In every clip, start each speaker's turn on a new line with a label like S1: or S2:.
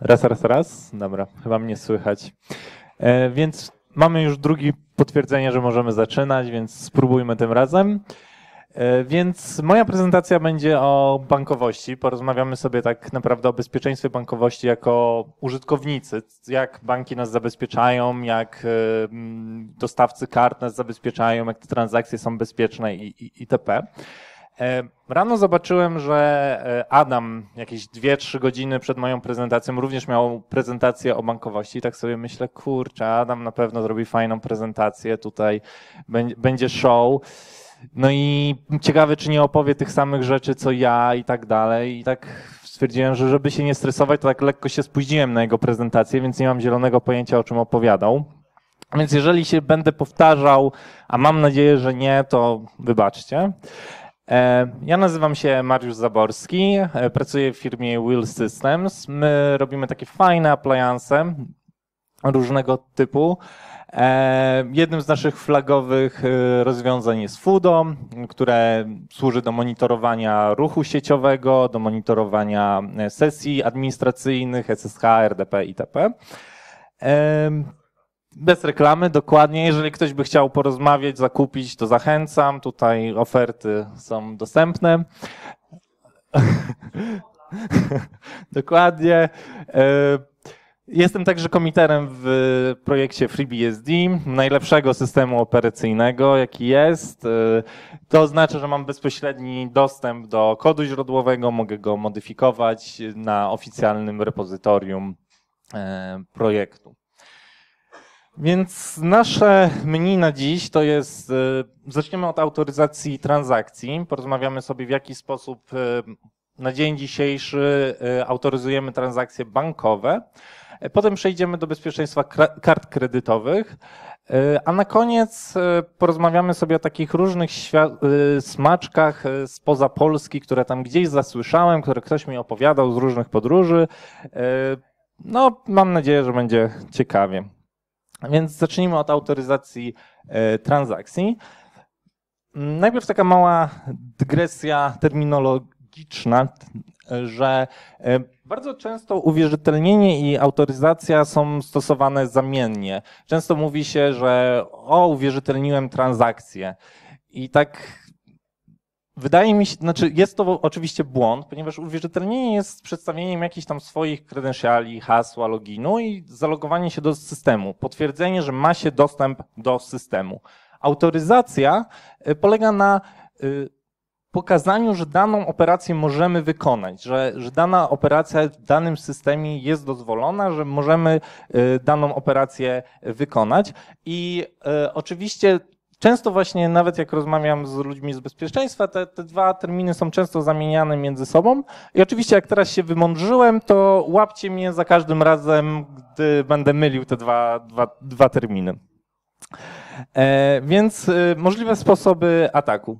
S1: Raz, raz, raz. Dobra, chyba mnie słychać. E, więc mamy już drugi potwierdzenie, że możemy zaczynać, więc spróbujmy tym razem. E, więc moja prezentacja będzie o bankowości. Porozmawiamy sobie tak naprawdę o bezpieczeństwie bankowości jako użytkownicy. Jak banki nas zabezpieczają, jak e, dostawcy kart nas zabezpieczają, jak te transakcje są bezpieczne i, i, itp. E, rano zobaczyłem, że e, Adam jakieś 2-3 godziny przed moją prezentacją również miał prezentację o bankowości. I tak sobie myślę, kurczę, Adam na pewno zrobi fajną prezentację, tutaj będzie show. No i ciekawe, czy nie opowie tych samych rzeczy, co ja i tak dalej. I tak stwierdziłem, że żeby się nie stresować, to tak lekko się spóźniłem na jego prezentację, więc nie mam zielonego pojęcia, o czym opowiadał. Więc jeżeli się będę powtarzał, a mam nadzieję, że nie, to wybaczcie. E, ja nazywam się Mariusz Zaborski, e, pracuję w firmie Will Systems. My robimy takie fajne appliance różnego typu. E, jednym z naszych flagowych rozwiązań jest FUDO, które służy do monitorowania ruchu sieciowego, do monitorowania sesji administracyjnych, SSH, RDP itp bez reklamy, dokładnie. Jeżeli ktoś by chciał porozmawiać, zakupić, to zachęcam. Tutaj oferty są dostępne. dokładnie. E, jestem także komiterem w projekcie FreeBSD, najlepszego systemu operacyjnego, jaki jest. E, to oznacza, że mam bezpośredni dostęp do kodu źródłowego, mogę go modyfikować na oficjalnym repozytorium e, projektu. Więc nasze menu na dziś to jest, y, zaczniemy od autoryzacji transakcji. Porozmawiamy sobie w jaki sposób y, na dzień dzisiejszy y, autoryzujemy transakcje bankowe. E, potem przejdziemy do bezpieczeństwa kart kredytowych. E, a na koniec porozmawiamy sobie o takich różnych smaczkach spoza Polski, które tam gdzieś zasłyszałem, które ktoś mi opowiadał z różnych podróży. E, no, mam nadzieję, że będzie ciekawie. Więc zacznijmy od autoryzacji e, transakcji. Najpierw taka mała dygresja terminologiczna, że e, bardzo często uwierzytelnienie i autoryzacja są stosowane zamiennie. Często mówi się, że o, uwierzytelniłem transakcję. I tak Wydaje mi się, znaczy jest to oczywiście błąd, ponieważ uwierzytelnienie jest przedstawieniem jakichś tam swoich kredensiali, hasła, loginu i zalogowanie się do systemu, potwierdzenie, że ma się dostęp do systemu. Autoryzacja e, polega na e, pokazaniu, że daną operację możemy wykonać, że, że dana operacja w danym systemie jest dozwolona, że możemy e, daną operację wykonać i oczywiście Często właśnie, nawet jak rozmawiam z ludźmi z bezpieczeństwa, te, te, dwa terminy są często zamieniane między sobą. I oczywiście, jak teraz się wymądrzyłem, to łapcie mnie za każdym razem, gdy będę mylił te dwa, dwa, dwa terminy. E, więc e, możliwe sposoby ataku.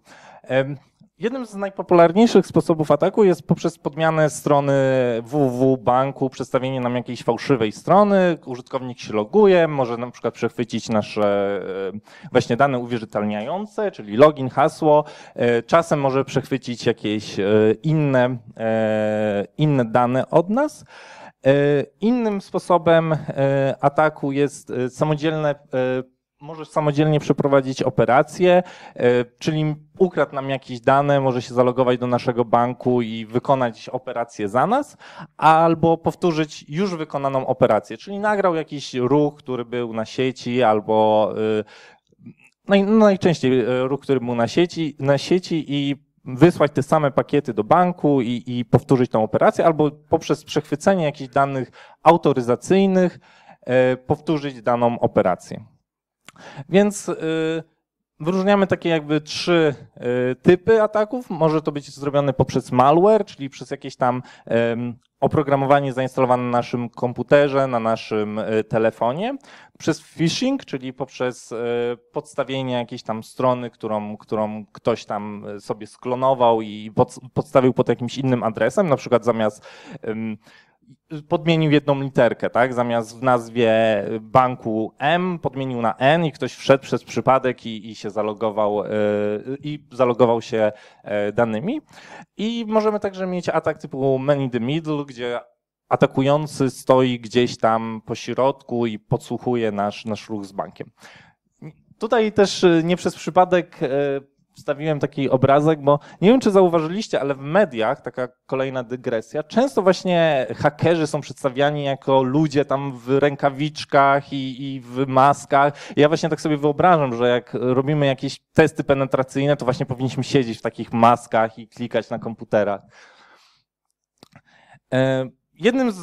S1: E, Jednym z najpopularniejszych sposobów ataku jest poprzez podmianę strony www banku, przedstawienie nam jakiejś fałszywej strony, użytkownik się loguje, może na przykład przechwycić nasze e, właśnie dane uwierzytelniające, czyli login, hasło, e, czasem może przechwycić jakieś e, inne, inne dane od nas. Innym sposobem ataku jest samodzielne Możesz samodzielnie przeprowadzić operację, e, czyli ukradł nam jakieś dane, może się zalogować do naszego banku i wykonać operację za nas, albo powtórzyć już wykonaną operację, czyli nagrał jakiś ruch, który był na sieci, albo e, no, najczęściej e, ruch, który był na sieci, na sieci i wysłać te same pakiety do banku i, i powtórzyć tą operację, albo poprzez przechwycenie jakichś danych autoryzacyjnych powtórzyć daną operację. Więc y, wyróżniamy takie jakby trzy y, typy ataków. Może to być zrobione poprzez malware, czyli przez jakieś tam oprogramowanie zainstalowane na naszym komputerze, na naszym y, telefonie, przez phishing, czyli poprzez podstawienie jakiejś tam strony, którą, którą ktoś tam sobie sklonował i podstawił pod jakimś innym adresem, na przykład zamiast podmienił jedną literkę, tak? Zamiast w nazwie banku M podmienił na N i ktoś wszedł przez przypadek i, i się zalogował yy, i zalogował się yy, danymi. I możemy także mieć atak typu man in the middle, gdzie atakujący stoi gdzieś tam po środku i podsłuchuje nasz, nasz ruch z bankiem. Tutaj też e, nie przez przypadek yy, wstawiłem taki obrazek, bo nie wiem, czy zauważyliście, ale w mediach, taka kolejna dygresja, często właśnie hakerzy są przedstawiani jako ludzie tam w rękawiczkach i, i w maskach. I ja właśnie tak sobie wyobrażam, że jak robimy jakieś testy penetracyjne, to właśnie powinniśmy siedzieć w takich maskach i klikać na komputerach. E, jednym z,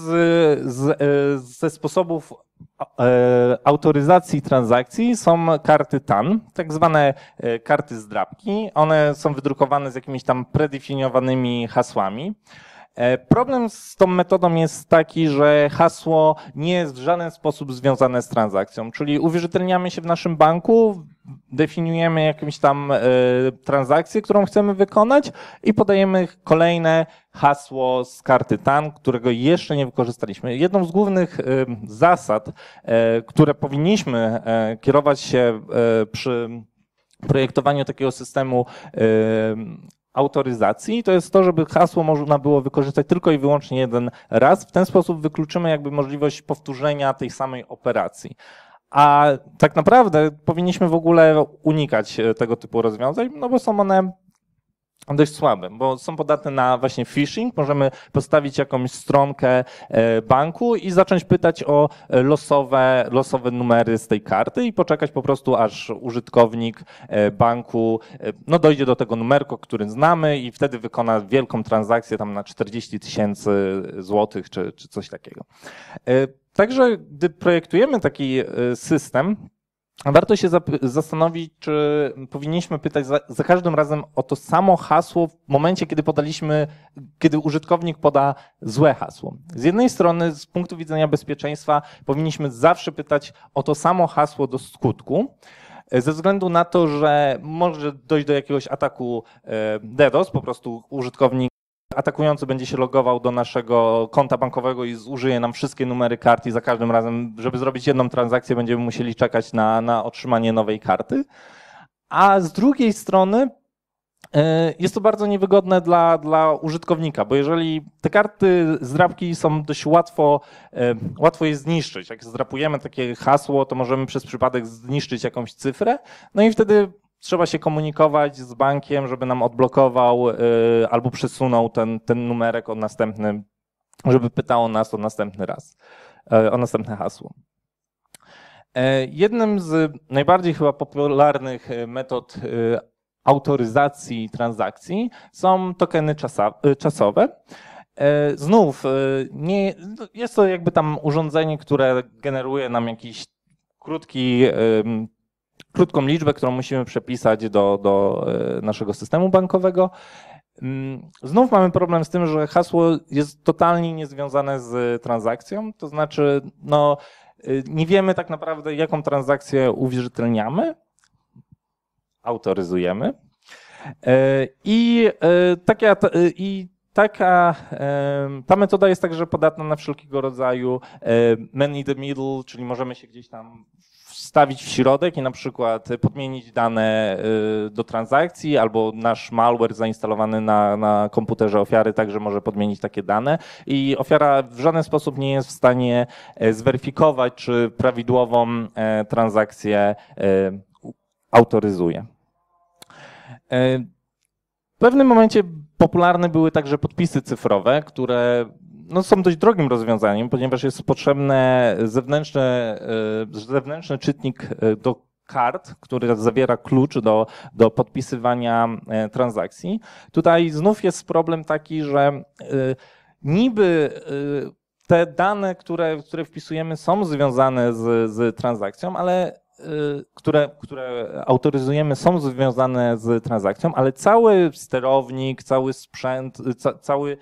S1: z, e, ze sposobów E, autoryzacji transakcji są karty TAN, tak zwane e, karty zdrabki. One są wydrukowane z jakimiś tam predefiniowanymi hasłami. E, problem z tą metodą jest taki, że hasło nie jest w żaden sposób związane z transakcją, czyli uwierzytelniamy się w naszym banku, definiujemy jakąś tam e, transakcję, którą chcemy wykonać i podajemy kolejne hasło z karty TAN, którego jeszcze nie wykorzystaliśmy. Jedną z głównych e, zasad, które powinniśmy kierować się przy projektowaniu takiego systemu autoryzacji to jest to, żeby hasło można było wykorzystać tylko i wyłącznie jeden raz. W ten sposób wykluczymy jakby możliwość powtórzenia tej samej operacji. A tak naprawdę powinniśmy w ogóle unikać e, tego typu rozwiązań, no bo są one dość słabe, bo są podatne na właśnie phishing. Możemy postawić jakąś stronkę e, banku i zacząć pytać o losowe, losowe numery z tej karty i poczekać po prostu, aż użytkownik e, banku e, no, dojdzie do tego numerku, który znamy i wtedy wykona wielką transakcję tam na 40 tysięcy złotych czy, czy coś takiego. Także gdy projektujemy taki system, warto się zastanowić, czy powinniśmy pytać za, za, każdym razem o to samo hasło w momencie, kiedy podaliśmy, kiedy użytkownik poda złe hasło. Z jednej strony, z punktu widzenia bezpieczeństwa, powinniśmy zawsze pytać o to samo hasło do skutku. E, ze względu na to, że może dojść do jakiegoś ataku e, DDoS, po prostu użytkownik atakujący będzie się logował do naszego konta bankowego i zużyje nam wszystkie numery kart i za każdym razem, żeby zrobić jedną transakcję, będziemy musieli czekać na, na otrzymanie nowej karty. A z drugiej strony e, jest to bardzo niewygodne dla, dla użytkownika, bo jeżeli te karty zdrapki są dość łatwo, e, łatwo je zniszczyć. Jak zdrapujemy takie hasło, to możemy przez przypadek zniszczyć jakąś cyfrę, no i wtedy trzeba się komunikować z bankiem, żeby nam odblokował y, albo przesunął ten, ten numerek o następny, żeby pytało nas o następny raz, e, o następne hasło. E, jednym z najbardziej chyba popularnych e, metod autoryzacji transakcji są tokeny czasowe. Znów, nie, jest to jakby tam urządzenie, które generuje nam jakiś krótki krótką liczbę, którą musimy przepisać do, do e, naszego systemu bankowego. Mm, znów mamy problem z tym, że hasło jest totalnie niezwiązane z transakcją, to znaczy no, e, nie wiemy tak naprawdę, jaką transakcję uwierzytelniamy, autoryzujemy. E, I taka, i taka ta metoda jest także podatna na wszelkiego rodzaju man in the middle, czyli możemy się gdzieś tam wstawić w środek i na przykład podmienić dane y, do transakcji albo nasz malware zainstalowany na, na komputerze ofiary także może podmienić takie dane i ofiara w żaden sposób nie jest w stanie e, zweryfikować, czy prawidłową e, transakcję e, autoryzuje. W pewnym momencie popularne były także podpisy cyfrowe, które no, są dość drogim rozwiązaniem, ponieważ jest potrzebny zewnętrzny, e, zewnętrzny czytnik e, do kart, który zawiera klucz do, do podpisywania e, transakcji. Tutaj znów jest problem taki, że niby te dane, które, które wpisujemy, są związane z, z transakcją, ale które, które autoryzujemy, są związane z transakcją, ale cały sterownik, cały sprzęt, ca, cały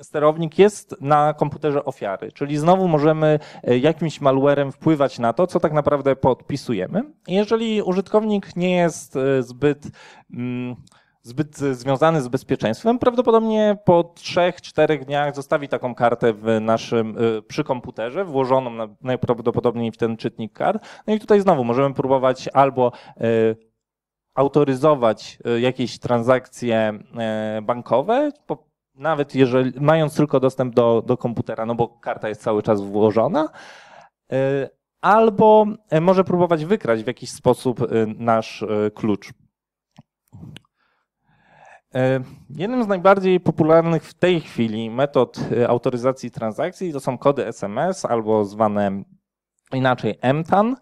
S1: sterownik jest na komputerze ofiary, czyli znowu możemy e, jakimś malwarem wpływać na to, co tak naprawdę podpisujemy. Jeżeli użytkownik nie jest e, zbyt mm, zbyt związany z bezpieczeństwem, prawdopodobnie po trzech, czterech dniach zostawi taką kartę w naszym, e, przy komputerze, włożoną najprawdopodobniej w ten czytnik kart. No i tutaj znowu możemy próbować albo autoryzować jakieś transakcje bankowe, nawet jeżeli, mając tylko dostęp do, do komputera, no bo karta jest cały czas włożona, y, albo y, może próbować wykraść w jakiś sposób y, nasz klucz. Jednym z najbardziej popularnych w tej chwili metod autoryzacji transakcji to są kody SMS albo zwane inaczej MTAN.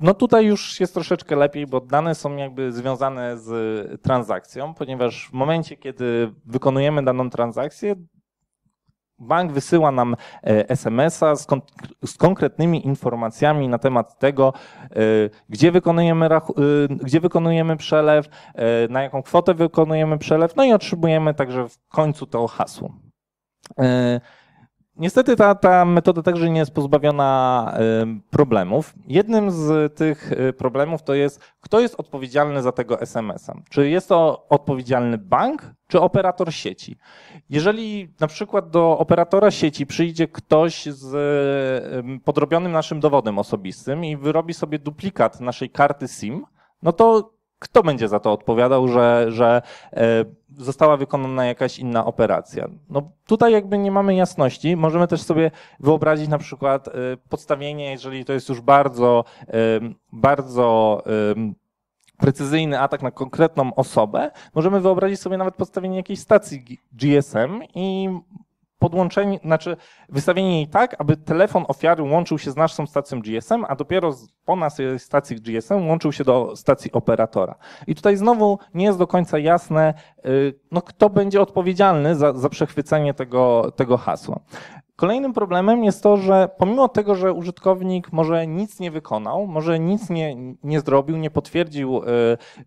S1: No tutaj już jest troszeczkę lepiej, bo dane są jakby związane z transakcją, ponieważ w momencie, kiedy wykonujemy daną transakcję, bank wysyła nam e, SMS-a z, kon z, konkretnymi informacjami na temat tego, e, gdzie wykonujemy, e, gdzie wykonujemy przelew, na jaką kwotę wykonujemy przelew, no i otrzymujemy także w końcu to hasło. Niestety ta, ta metoda także nie jest pozbawiona problemów. Jednym z tych y, problemów to jest, kto jest odpowiedzialny za tego SMS-a. Czy jest to odpowiedzialny bank, czy operator sieci? Jeżeli na przykład do operatora sieci przyjdzie ktoś z podrobionym naszym dowodem osobistym i wyrobi sobie duplikat naszej karty SIM, no to kto będzie za to odpowiadał, że, że e, została wykonana jakaś inna operacja. No tutaj jakby nie mamy jasności. Możemy też sobie wyobrazić na przykład e, podstawienie, jeżeli to jest już bardzo, e, bardzo precyzyjny atak na konkretną osobę, możemy wyobrazić sobie nawet podstawienie jakiejś stacji GSM i podłączenie, znaczy wystawienie jej tak, aby telefon ofiary łączył się z naszą stacją GSM, a dopiero po naszej stacji GSM łączył się do stacji operatora. I tutaj znowu nie jest do końca jasne, y, no, kto będzie odpowiedzialny za, za przechwycenie tego, tego hasła. Kolejnym problemem jest to, że pomimo tego, że użytkownik może nic nie wykonał, może nic nie, nie zrobił, nie potwierdził, y,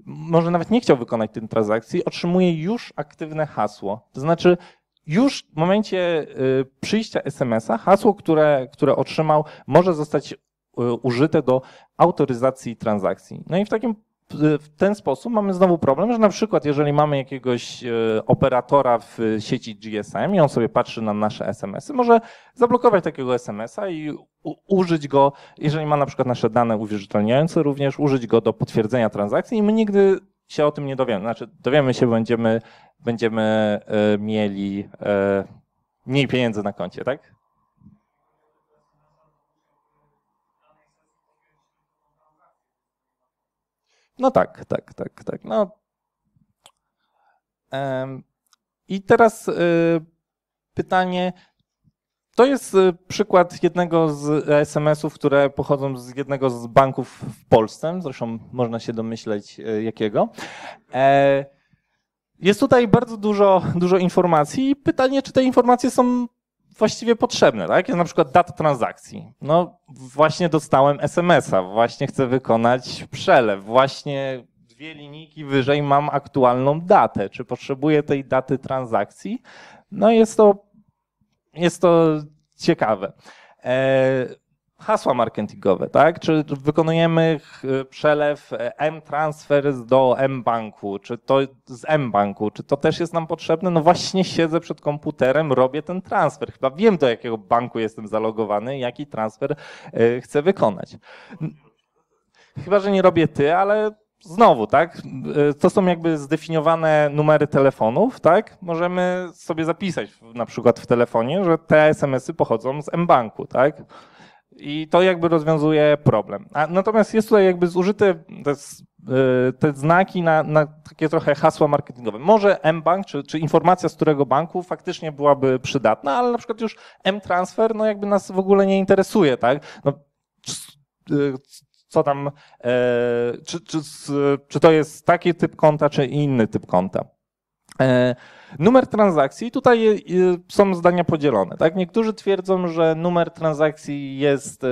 S1: może nawet nie chciał wykonać tej transakcji, otrzymuje już aktywne hasło. To znaczy już w momencie y, przyjścia SMS-a hasło, które, które otrzymał, może zostać y, użyte do autoryzacji transakcji. No i w takim y, w ten sposób mamy znowu problem, że na przykład jeżeli mamy jakiegoś operatora w sieci GSM i on sobie patrzy na nasze SMS-y, może zablokować takiego SMS-a i użyć go, jeżeli ma na przykład nasze dane uwierzytelniające, również użyć go do potwierdzenia transakcji i my nigdy się o tym nie dowiemy. Znaczy, dowiemy się, będziemy, będziemy e, mieli e, mniej pieniędzy na koncie, tak? No tak, tak, tak, tak. No. I teraz e, pytanie, to jest y, przykład jednego z SMS-ów, które pochodzą z jednego z banków w Polsce. Zresztą można się domyśleć y, jakiego. E, jest tutaj bardzo dużo, dużo informacji i pytanie, czy te informacje są właściwie potrzebne, tak? Jest na przykład data transakcji. No, właśnie dostałem SMS-a, właśnie chcę wykonać przelew, właśnie dwie linijki wyżej mam aktualną datę. Czy potrzebuję tej daty transakcji? No, jest to jest to ciekawe. E, hasła marketingowe, tak? Czy wykonujemy przelew e, M-transfer do M-banku, czy to z M-banku, czy to też jest nam potrzebne? No właśnie siedzę przed komputerem, robię ten transfer. Chyba wiem, do jakiego banku jestem zalogowany, jaki transfer e, chcę wykonać. Chyba, że nie robię ty, ale znowu, tak, y, to są jakby zdefiniowane numery telefonów, tak, możemy sobie zapisać na przykład w telefonie, że te SMS-y pochodzą z mBanku, tak, i to jakby rozwiązuje problem. A, natomiast jest tutaj jakby zużyte te, y, te znaki na, na, takie trochę hasła marketingowe. Może mBank czy, czy informacja z którego banku faktycznie byłaby przydatna, ale na przykład już mTransfer no jakby nas w ogóle nie interesuje, tak, no, y, co tam, e, czy, czy, czy to jest taki typ konta, czy inny typ konta. E, Numer transakcji, tutaj są zdania podzielone. Tak? Niektórzy twierdzą, że numer transakcji jest e,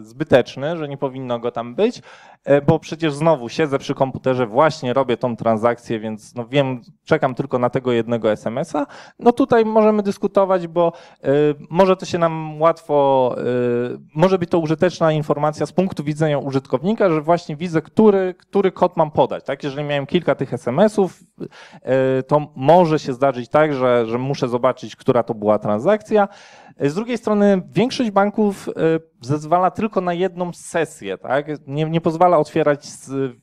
S1: zbyteczny, że nie powinno go tam być, e, bo przecież znowu siedzę przy komputerze, właśnie robię tą transakcję, więc no wiem, czekam tylko na tego jednego SMS-a. No tutaj możemy dyskutować, bo e, może to się nam łatwo, może być to użyteczna informacja z punktu widzenia użytkownika, że właśnie widzę, który, który kod mam podać. Tak? Jeżeli miałem kilka tych SMS-ów, to może się zdarzyć tak, że, że muszę zobaczyć, która to była transakcja. Z drugiej strony większość banków y, zezwala tylko na jedną sesję, tak? Nie, nie pozwala otwierać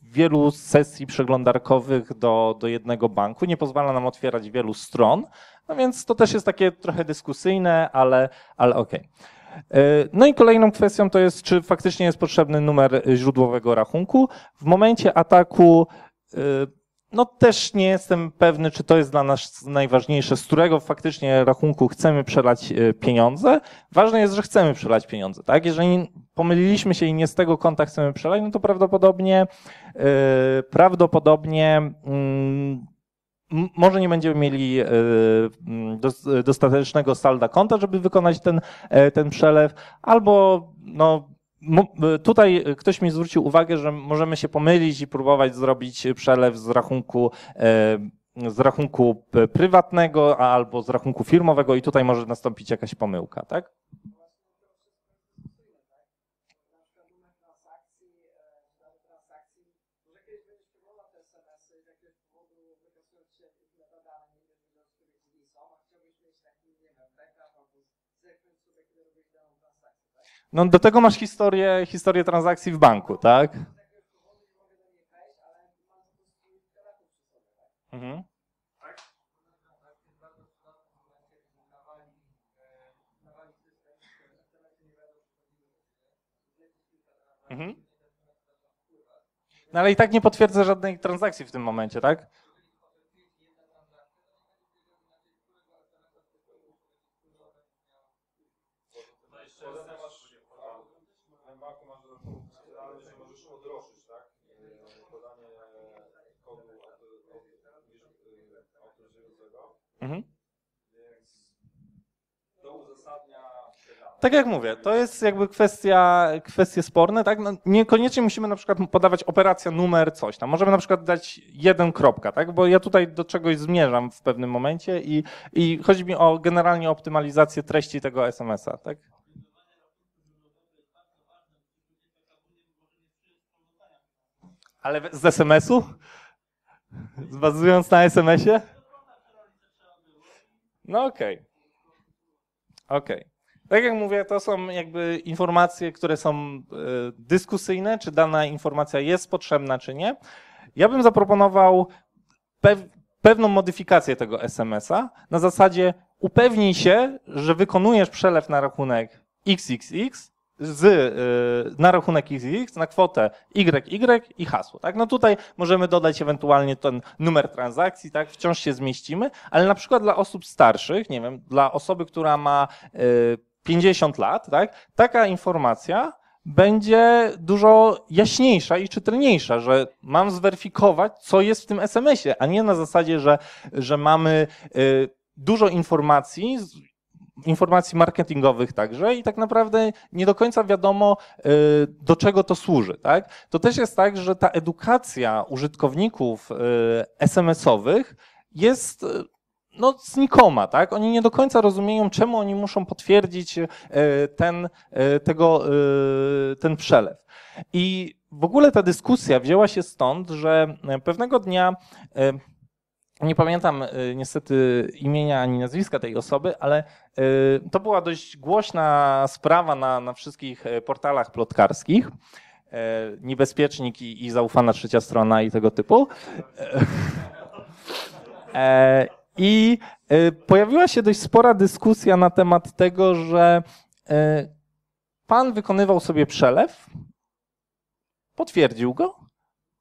S1: wielu sesji przeglądarkowych do, do jednego banku, nie pozwala nam otwierać wielu stron, no więc to też jest takie trochę dyskusyjne, ale, ale okej. Okay. No i kolejną kwestią to jest, czy faktycznie jest potrzebny numer źródłowego rachunku. W momencie ataku y, no też nie jestem pewny, czy to jest dla nas najważniejsze, z którego faktycznie rachunku chcemy przelać e, pieniądze. Ważne jest, że chcemy przelać pieniądze, tak? Jeżeli pomyliliśmy się i nie z tego konta chcemy przelać, no to prawdopodobnie, yy, prawdopodobnie, yy, może nie będziemy mieli e, mm, dostatecznego salda konta, żeby wykonać ten, ten przelew, albo no, E, tutaj ktoś mi zwrócił uwagę, że możemy się pomylić i próbować zrobić przelew z rachunku e, z rachunku prywatnego albo z rachunku firmowego i tutaj może nastąpić jakaś pomyłka, tak? No do tego masz historię, historię transakcji w banku, tak? Mhm. Mhm. No ale i tak nie potwierdzę żadnej transakcji w tym momencie, tak? Mhm. Tak jak mówię, to jest jakby kwestia, kwestie sporne, tak? No niekoniecznie musimy na przykład podawać operacja numer coś tam. Możemy na przykład dać jeden kropka, tak? Bo ja tutaj do czegoś zmierzam w pewnym momencie i, i chodzi mi o generalnie optymalizację treści tego SMS-a, tak? Ale z SMS-u? Bazując na SMS-ie? No okej. Okay. Okej. Okay. Tak jak mówię, to są jakby informacje, które są e, dyskusyjne, czy dana informacja jest potrzebna, czy nie. Ja bym zaproponował pewną modyfikację tego SMS-a na zasadzie upewnij się, że wykonujesz przelew na rachunek XXX z, y, na rachunek X na kwotę YY i hasło. Tak? No tutaj możemy dodać ewentualnie ten numer transakcji, tak? wciąż się zmieścimy, ale na przykład dla osób starszych, nie wiem, dla osoby, która ma 50 y, lat, tak? taka informacja będzie dużo jaśniejsza i czytelniejsza, że mam zweryfikować, co jest w tym SMS-ie, a nie na zasadzie, że, że mamy dużo informacji, informacji marketingowych także i tak naprawdę nie do końca wiadomo, y, do czego to służy. Tak? To też jest tak, że ta edukacja użytkowników y, SMS-owych jest y, no, znikoma, tak? Oni nie do końca rozumieją, czemu oni muszą potwierdzić ten, tego, ten przelew. I w ogóle ta dyskusja wzięła się stąd, że pewnego dnia nie pamiętam y, niestety imienia ani nazwiska tej osoby, ale y, to była dość głośna sprawa na, na wszystkich e, portalach plotkarskich. E, niebezpiecznik i, i zaufana trzecia strona i tego typu. E, I pojawiła się dość spora dyskusja na temat tego, że pan wykonywał sobie przelew, potwierdził go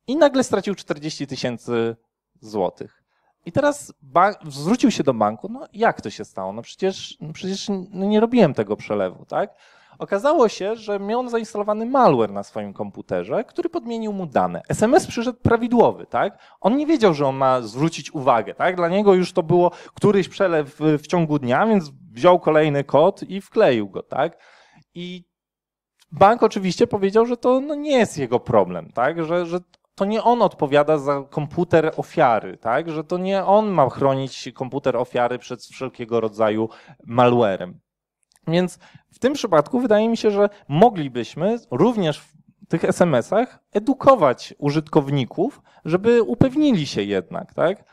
S1: i nagle stracił 40 tysięcy złotych. I teraz bank, zwrócił się do banku, no jak to się stało? No przecież, no przecież no, nie robiłem tego przelewu, tak? Okazało się, że miał zainstalowany malware na swoim komputerze, który podmienił mu dane. SMS przyszedł prawidłowy, tak? On nie wiedział, że on ma zwrócić uwagę, tak? Dla niego już to było któryś przelew w ciągu dnia, więc wziął kolejny kod i wkleił go, tak? I bank oczywiście powiedział, że to no, nie jest jego problem, tak? Że, że to nie on odpowiada za komputer ofiary, tak? Że to nie on ma chronić komputer ofiary przed wszelkiego rodzaju malwarem. Więc w tym przypadku wydaje mi się, że moglibyśmy również w tych SMS-ach edukować użytkowników, żeby upewnili się jednak, tak?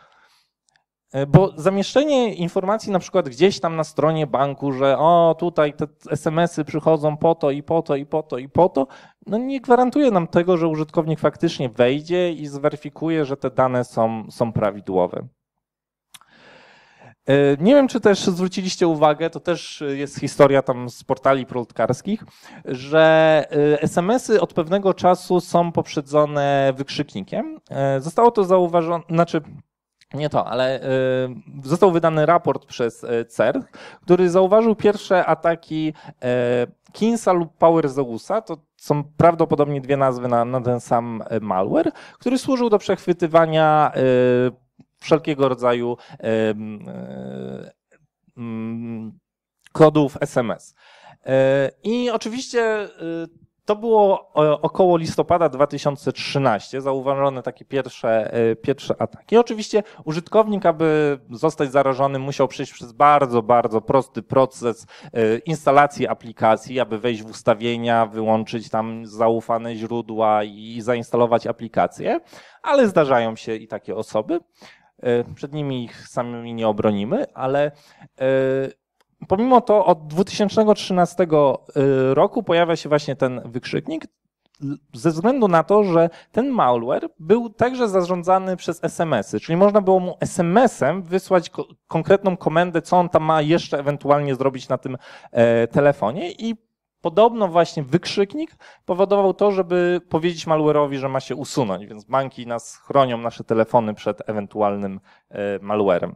S1: E, bo zamieszczenie informacji na przykład gdzieś tam na stronie banku, że o tutaj te SMS-y przychodzą po to i po to i po to i po to, no nie gwarantuje nam tego, że użytkownik faktycznie wejdzie i zweryfikuje, że te dane są, są prawidłowe. E, nie wiem, czy też zwróciliście uwagę, to też jest historia tam z portali plotkarskich, że e, SMS-y od pewnego czasu są poprzedzone wykrzyknikiem. Zostało to zauważone, znaczy nie to, ale y, został wydany raport przez y, CERN, który zauważył pierwsze ataki y, Kinsa lub Power Zeusa, to są prawdopodobnie dwie nazwy na, na ten sam malware, który służył do przechwytywania wszelkiego rodzaju mm, kodów SMS. I oczywiście to było e, około listopada 2013, zauważone takie pierwsze, e, pierwsze ataki. Oczywiście użytkownik, aby zostać zarażony, musiał przejść przez bardzo, bardzo prosty proces e, instalacji aplikacji, aby wejść w ustawienia, wyłączyć tam zaufane źródła i zainstalować aplikację, ale zdarzają się i takie osoby. Przed nimi ich samymi nie obronimy, ale pomimo to od 2013 y, roku pojawia się właśnie ten wykrzyknik, ze względu na to, że ten malware był także zarządzany przez SMS-y, czyli można było mu SMS-em wysłać konkretną komendę, co on tam ma jeszcze ewentualnie zrobić na tym e, telefonie i Podobno właśnie wykrzyknik powodował to, żeby powiedzieć malware'owi, że ma się usunąć, więc banki nas chronią nasze telefony przed ewentualnym e, malwarem.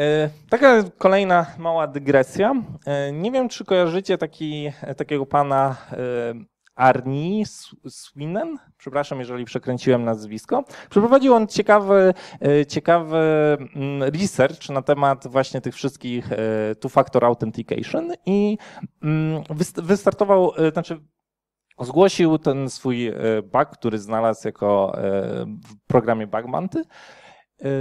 S1: E, taka kolejna mała dygresja. E, nie wiem, czy kojarzycie taki, takiego pana e, Arni Swinen, przepraszam, jeżeli przekręciłem nazwisko. Przeprowadził on ciekawy, ciekawy mm, research na temat właśnie tych wszystkich two-factor authentication i mm, wystartował, znaczy zgłosił ten swój bug, który znalazł jako w programie Bug Manty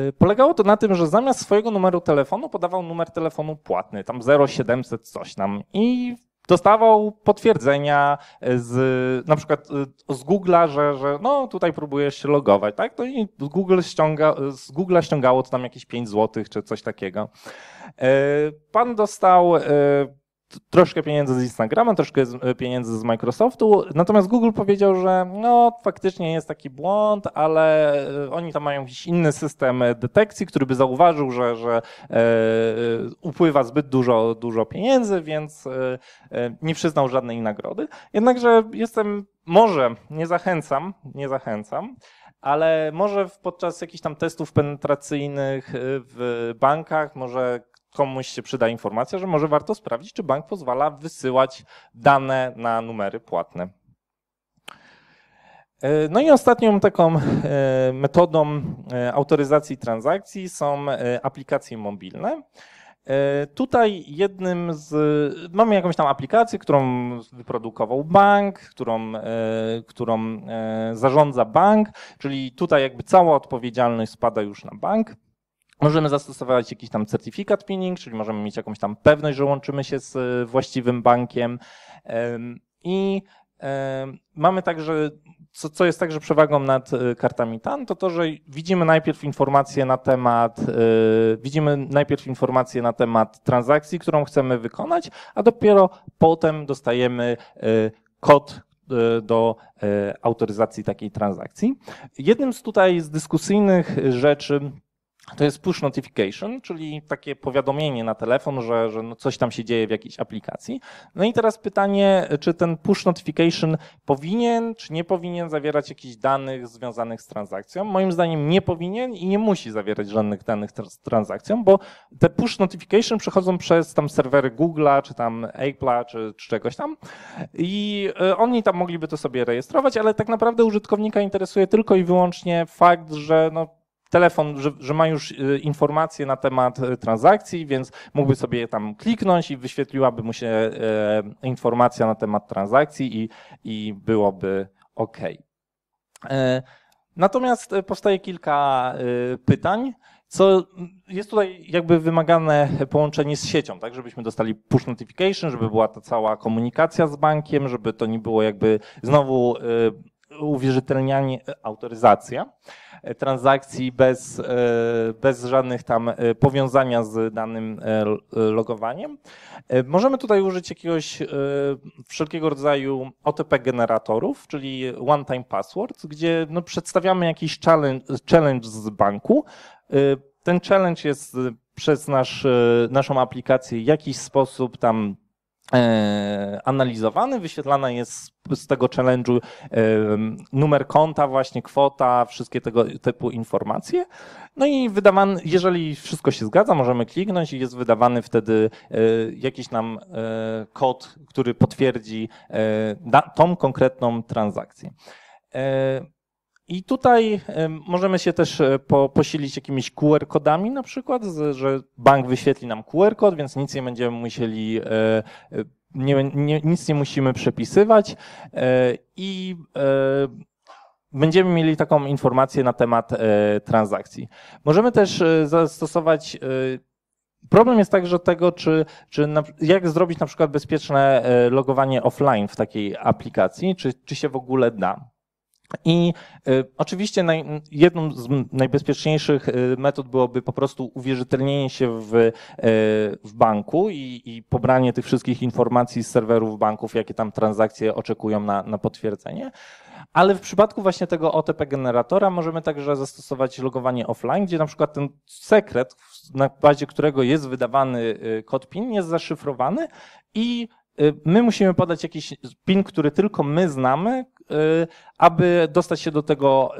S1: Y, polegało to na tym, że zamiast swojego numeru telefonu podawał numer telefonu płatny, tam 0700 coś tam i dostawał potwierdzenia y, z na przykład y, z Google'a, że, że no tutaj próbujesz się logować, tak? No i Google ściąga, z Google'a ściągało to tam jakieś 5 zł czy coś takiego. Pan dostał troszkę pieniędzy z Instagrama, troszkę e, pieniędzy z Microsoftu. Natomiast Google powiedział, że no faktycznie jest taki błąd, ale e, oni tam mają jakiś inny system detekcji, który by zauważył, że, że e, upływa zbyt dużo, dużo pieniędzy, więc nie przyznał żadnej nagrody. Jednakże jestem, może, nie zachęcam, nie zachęcam, ale może podczas jakichś tam testów penetracyjnych w bankach, może komuś się przyda informacja, że może warto sprawdzić, czy bank pozwala wysyłać dane na numery płatne. E, no i ostatnią taką e, metodą e, autoryzacji transakcji są aplikacje mobilne. Tutaj jednym z. Mamy jakąś tam aplikację, którą wyprodukował bank, którą, którą zarządza bank, czyli tutaj jakby cała odpowiedzialność spada już na bank. Możemy zastosować jakiś tam certyfikat pinning, czyli możemy mieć jakąś tam pewność, że łączymy się z y, właściwym bankiem. I mamy także, co, co jest także przewagą nad y, kartami TAN, to to, że widzimy najpierw informacje na temat, y, widzimy najpierw informacje na temat transakcji, którą chcemy wykonać, a dopiero potem dostajemy kod, do autoryzacji takiej transakcji. Jednym z tutaj z dyskusyjnych rzeczy to jest push notification, czyli takie powiadomienie na telefon, że, że no coś tam się dzieje w jakiejś aplikacji. No i teraz pytanie, czy ten push notification powinien, czy nie powinien zawierać jakichś danych związanych z transakcją? Moim zdaniem nie powinien i nie musi zawierać żadnych danych z transakcją, bo te push notification przechodzą przez tam serwery Google'a, czy tam Apple'a, czy, czy czegoś tam i e, oni tam mogliby to sobie rejestrować, ale tak naprawdę użytkownika interesuje tylko i wyłącznie fakt, że no telefon, że, że, ma już y, informacje na temat y, transakcji, więc mógłby sobie tam kliknąć i wyświetliłaby mu się e, informacja na temat transakcji i, i byłoby OK. E, natomiast e, powstaje kilka pytań. Co jest tutaj jakby wymagane połączenie z siecią, tak, żebyśmy dostali push notification, żeby była ta cała komunikacja z bankiem, żeby to nie było jakby znowu uwierzytelnianie, autoryzacja e, transakcji bez, e, bez żadnych tam e, powiązania z danym logowaniem. Możemy tutaj użyć jakiegoś wszelkiego rodzaju OTP generatorów, czyli one-time passwords, gdzie no przedstawiamy jakiś challenge, challenge z banku. Ten challenge jest przez nasz, naszą aplikację w jakiś sposób tam E, analizowany, wyświetlana jest z tego challenge'u e, numer konta, właśnie kwota, wszystkie tego typu informacje. No i wydawany, jeżeli wszystko się zgadza, możemy kliknąć i jest wydawany wtedy e, jakiś nam kod, który potwierdzi tą konkretną transakcję. I tutaj możemy się też e, posilić jakimiś QR-kodami na przykład, że bank wyświetli nam QR-kod, więc nic nie będziemy musieli, e, e, nie, nie, nic nie musimy przepisywać i będziemy mieli taką informację na temat transakcji. Możemy też zastosować Problem jest także tego, czy, czy na, jak zrobić na przykład bezpieczne logowanie offline w takiej aplikacji, czy, czy się w ogóle da. I y, oczywiście naj, jedną z najbezpieczniejszych y, metod byłoby po prostu uwierzytelnienie się w, y, w banku i, i, pobranie tych wszystkich informacji z serwerów banków, jakie tam transakcje oczekują na, na potwierdzenie. Ale w przypadku właśnie tego OTP generatora możemy także zastosować logowanie offline, gdzie na przykład ten sekret, na bazie którego jest wydawany kod PIN, jest zaszyfrowany i my musimy podać jakiś PIN, który tylko my znamy, Y, aby dostać się do tego,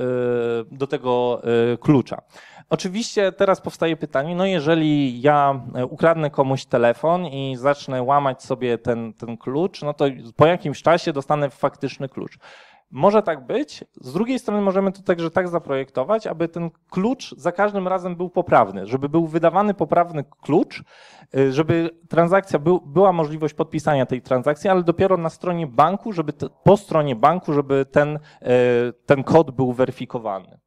S1: y, do tego y, klucza. Oczywiście teraz powstaje pytanie, no jeżeli ja ukradnę komuś telefon i zacznę łamać sobie ten, ten klucz, no to po jakimś czasie dostanę faktyczny klucz. Może tak być. Z drugiej strony możemy to także tak zaprojektować, aby ten klucz za każdym razem był poprawny, żeby był wydawany poprawny klucz, y, żeby transakcja był, była możliwość podpisania tej transakcji, ale dopiero na stronie banku, żeby te, po stronie banku, żeby ten, y, ten kod był weryfikowany.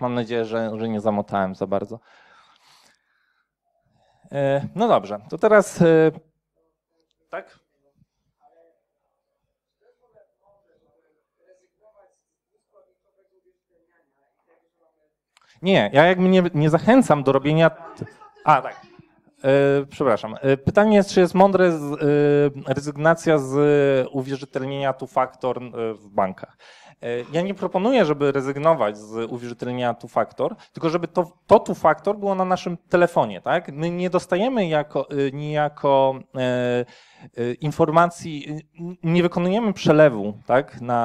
S1: Mam nadzieję, że, że nie zamotałem za bardzo. Y, no dobrze, to teraz tak? Nie, ja jakby nie, nie zachęcam do robienia. A, tak. E, przepraszam. E, pytanie jest, czy jest mądre e, rezygnacja z uwierzytelnienia tu faktor w bankach. E, ja nie proponuję, żeby rezygnować z uwierzytelnienia tu faktor, tylko żeby to, to tu faktor było na naszym telefonie. Tak? My nie dostajemy jako, e, niejako e, e informacji, nie wykonujemy przelewu tak? na,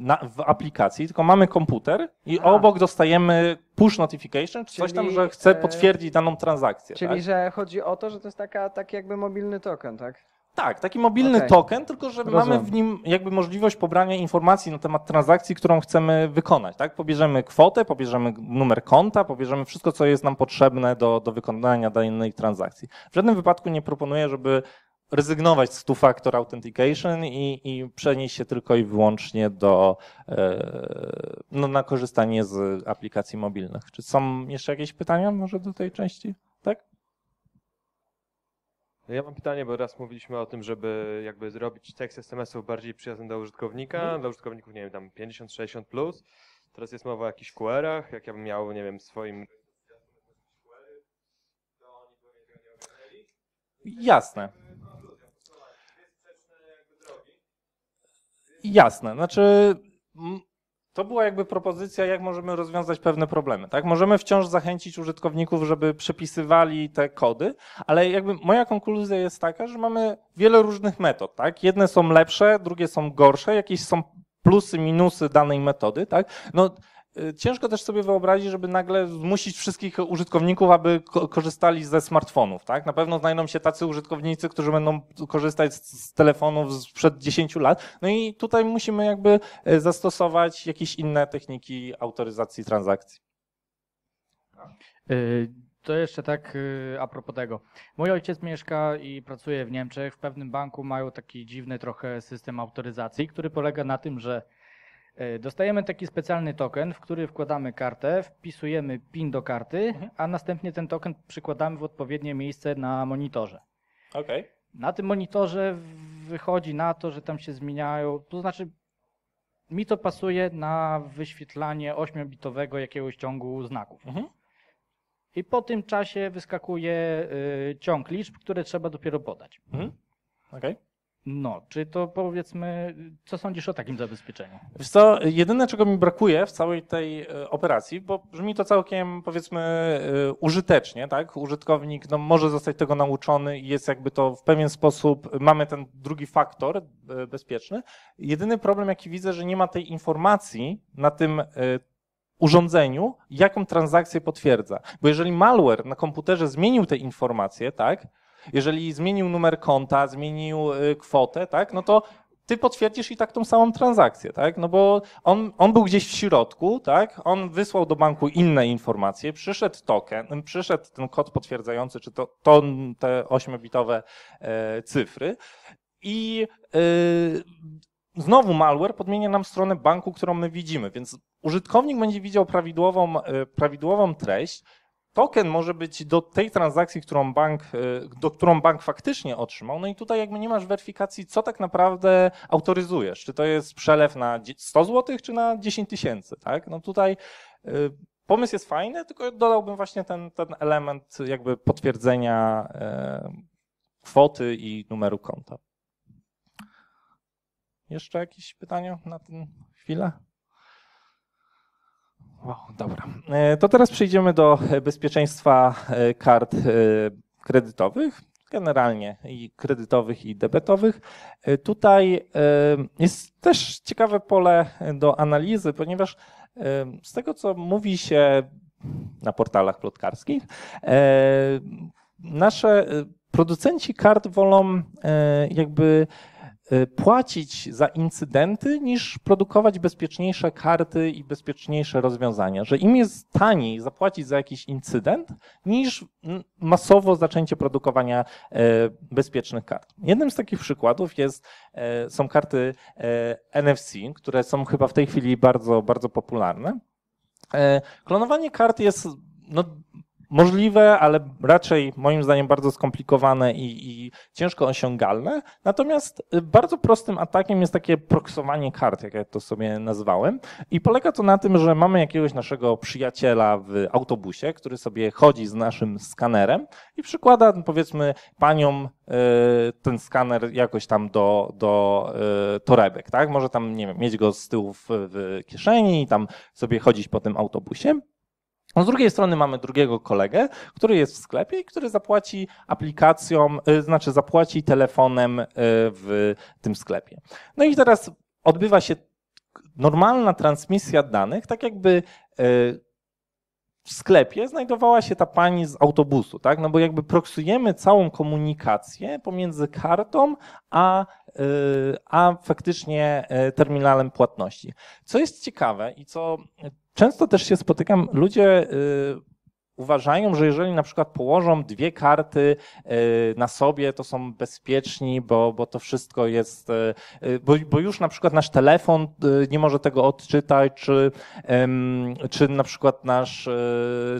S1: na, w aplikacji, tylko mamy komputer i A. obok dostajemy push notification, czy coś tam, że chce potwierdzić daną transakcję. Czyli tak? że chodzi o to, że to jest taka, tak jakby mobilny token, tak? Tak, taki mobilny okay. token, tylko że Rozumiem. mamy w nim jakby możliwość pobrania informacji na temat transakcji, którą chcemy wykonać. Tak? Pobierzemy kwotę, pobierzemy numer konta, pobierzemy wszystko, co jest nam potrzebne do, do wykonania danej transakcji. W żadnym wypadku nie proponuję, żeby rezygnować z two-factor authentication i, i, przenieść się tylko i wyłącznie do, e, no, na korzystanie z aplikacji mobilnych. Czy są jeszcze jakieś pytania może do tej części?
S2: Ja mam pytanie, bo raz mówiliśmy o tym, żeby jakby zrobić tekst SMS-ów bardziej przyjazny dla użytkownika, mhm. dla użytkowników, nie wiem, tam 50-60+. plus. Teraz jest mowa o jakichś QR-ach, jak ja bym miał, nie wiem, swoim...
S1: Jasne. Jasne, znaczy to była jakby propozycja, jak możemy rozwiązać pewne problemy. Tak? Możemy wciąż zachęcić użytkowników, żeby przepisywali te kody, ale jakby moja konkluzja jest taka, że mamy wiele różnych metod. Tak? Jedne są lepsze, drugie są gorsze, jakieś są plusy, minusy danej metody. Tak? No, Y, ciężko też sobie wyobrazić, żeby nagle zmusić wszystkich użytkowników, aby korzystali ze smartfonów. Tak? Na pewno znajdą się tacy użytkownicy, którzy będą korzystać z telefonów sprzed 10 lat. No i tutaj musimy jakby y, zastosować jakieś inne techniki autoryzacji transakcji. Y, to jeszcze tak a propos tego. Mój ojciec mieszka i pracuje w Niemczech. W pewnym banku mają taki dziwny trochę system autoryzacji, który polega na tym, że E, dostajemy taki specjalny token, w który wkładamy kartę, wpisujemy PIN do karty, mhm. a następnie ten token przykładamy w odpowiednie miejsce na monitorze. Okay. Na tym monitorze wychodzi na to, że tam się zmieniają, to znaczy mi to pasuje na wyświetlanie 8-bitowego jakiegoś ciągu znaków. Mhm. I po tym czasie wyskakuje y, ciąg liczb, które trzeba dopiero podać. Mhm. Okay. No, czy to powiedzmy, co sądzisz o takim zabezpieczeniu? Wiesz co, jedyne czego mi brakuje w całej tej e, operacji, bo brzmi to całkiem powiedzmy e, użytecznie, tak? Użytkownik no, może zostać tego nauczony i jest jakby to w pewien sposób, mamy ten drugi faktor e, bezpieczny. Jedyny problem, jaki widzę, że nie ma tej informacji na tym urządzeniu, jaką transakcję potwierdza. Bo jeżeli malware na komputerze zmienił te informacje, tak? Jeżeli zmienił numer konta, zmienił y, kwotę, tak, no to ty potwierdzisz i tak tą samą transakcję, tak? No bo on, on był gdzieś w środku, tak? On wysłał do banku inne informacje, przyszedł token, y, przyszedł ten kod potwierdzający, czy to, to te 8-bitowe e, cyfry i e, znowu malware podmienia nam stronę banku, którą my widzimy, więc użytkownik będzie widział prawidłową, prawidłową treść, token może być do tej transakcji, którą bank, y, do którą bank faktycznie otrzymał. No i tutaj jakby nie masz weryfikacji, co tak naprawdę autoryzujesz. Czy to jest przelew na 100 zł, czy na 10 tysięcy, tak? No tutaj y, pomysł jest fajny, tylko dodałbym właśnie ten, ten element jakby potwierdzenia y, kwoty i numeru konta. Jeszcze jakieś pytania na tę chwilę? O, dobra. E, to teraz przejdziemy do e, bezpieczeństwa e, kart kredytowych, generalnie i kredytowych i debetowych. Tutaj jest też ciekawe pole do analizy, ponieważ z tego co mówi się na portalach plotkarskich, nasze producenci kart wolą jakby Y, płacić za incydenty niż produkować bezpieczniejsze karty i bezpieczniejsze rozwiązania. Że im jest taniej zapłacić za jakiś incydent niż masowo zaczęcie produkowania y, bezpiecznych kart. Jednym z takich przykładów jest, y, są karty NFC, które są chyba w tej chwili bardzo, bardzo popularne. Klonowanie kart jest no, możliwe, ale raczej moim zdaniem bardzo skomplikowane i, i, ciężko osiągalne. Natomiast y, bardzo prostym atakiem jest takie proksowanie kart, jak ja to sobie nazwałem. I polega to na tym, że mamy jakiegoś naszego przyjaciela w autobusie, który sobie chodzi z naszym skanerem i przykłada powiedzmy paniom y, ten skaner jakoś tam do, do y, torebek, tak? Może tam, nie wiem, mieć go z tyłu w, w kieszeni i tam sobie chodzić po tym autobusie. No, z drugiej strony mamy drugiego kolegę, który jest w sklepie i który zapłaci aplikacją, y, znaczy zapłaci telefonem y, w tym sklepie. No i teraz odbywa się normalna transmisja danych, tak jakby y, w sklepie znajdowała się ta pani z autobusu, tak? No bo jakby proksujemy całą komunikację pomiędzy kartą a, a faktycznie terminalem płatności. Co jest ciekawe i co Często też się spotykam, ludzie y, uważają, że jeżeli na przykład położą dwie karty y, na sobie, to są bezpieczni, bo, bo to wszystko jest, y, bo, bo już na przykład nasz telefon nie może tego odczytać, czy, czy na przykład nasz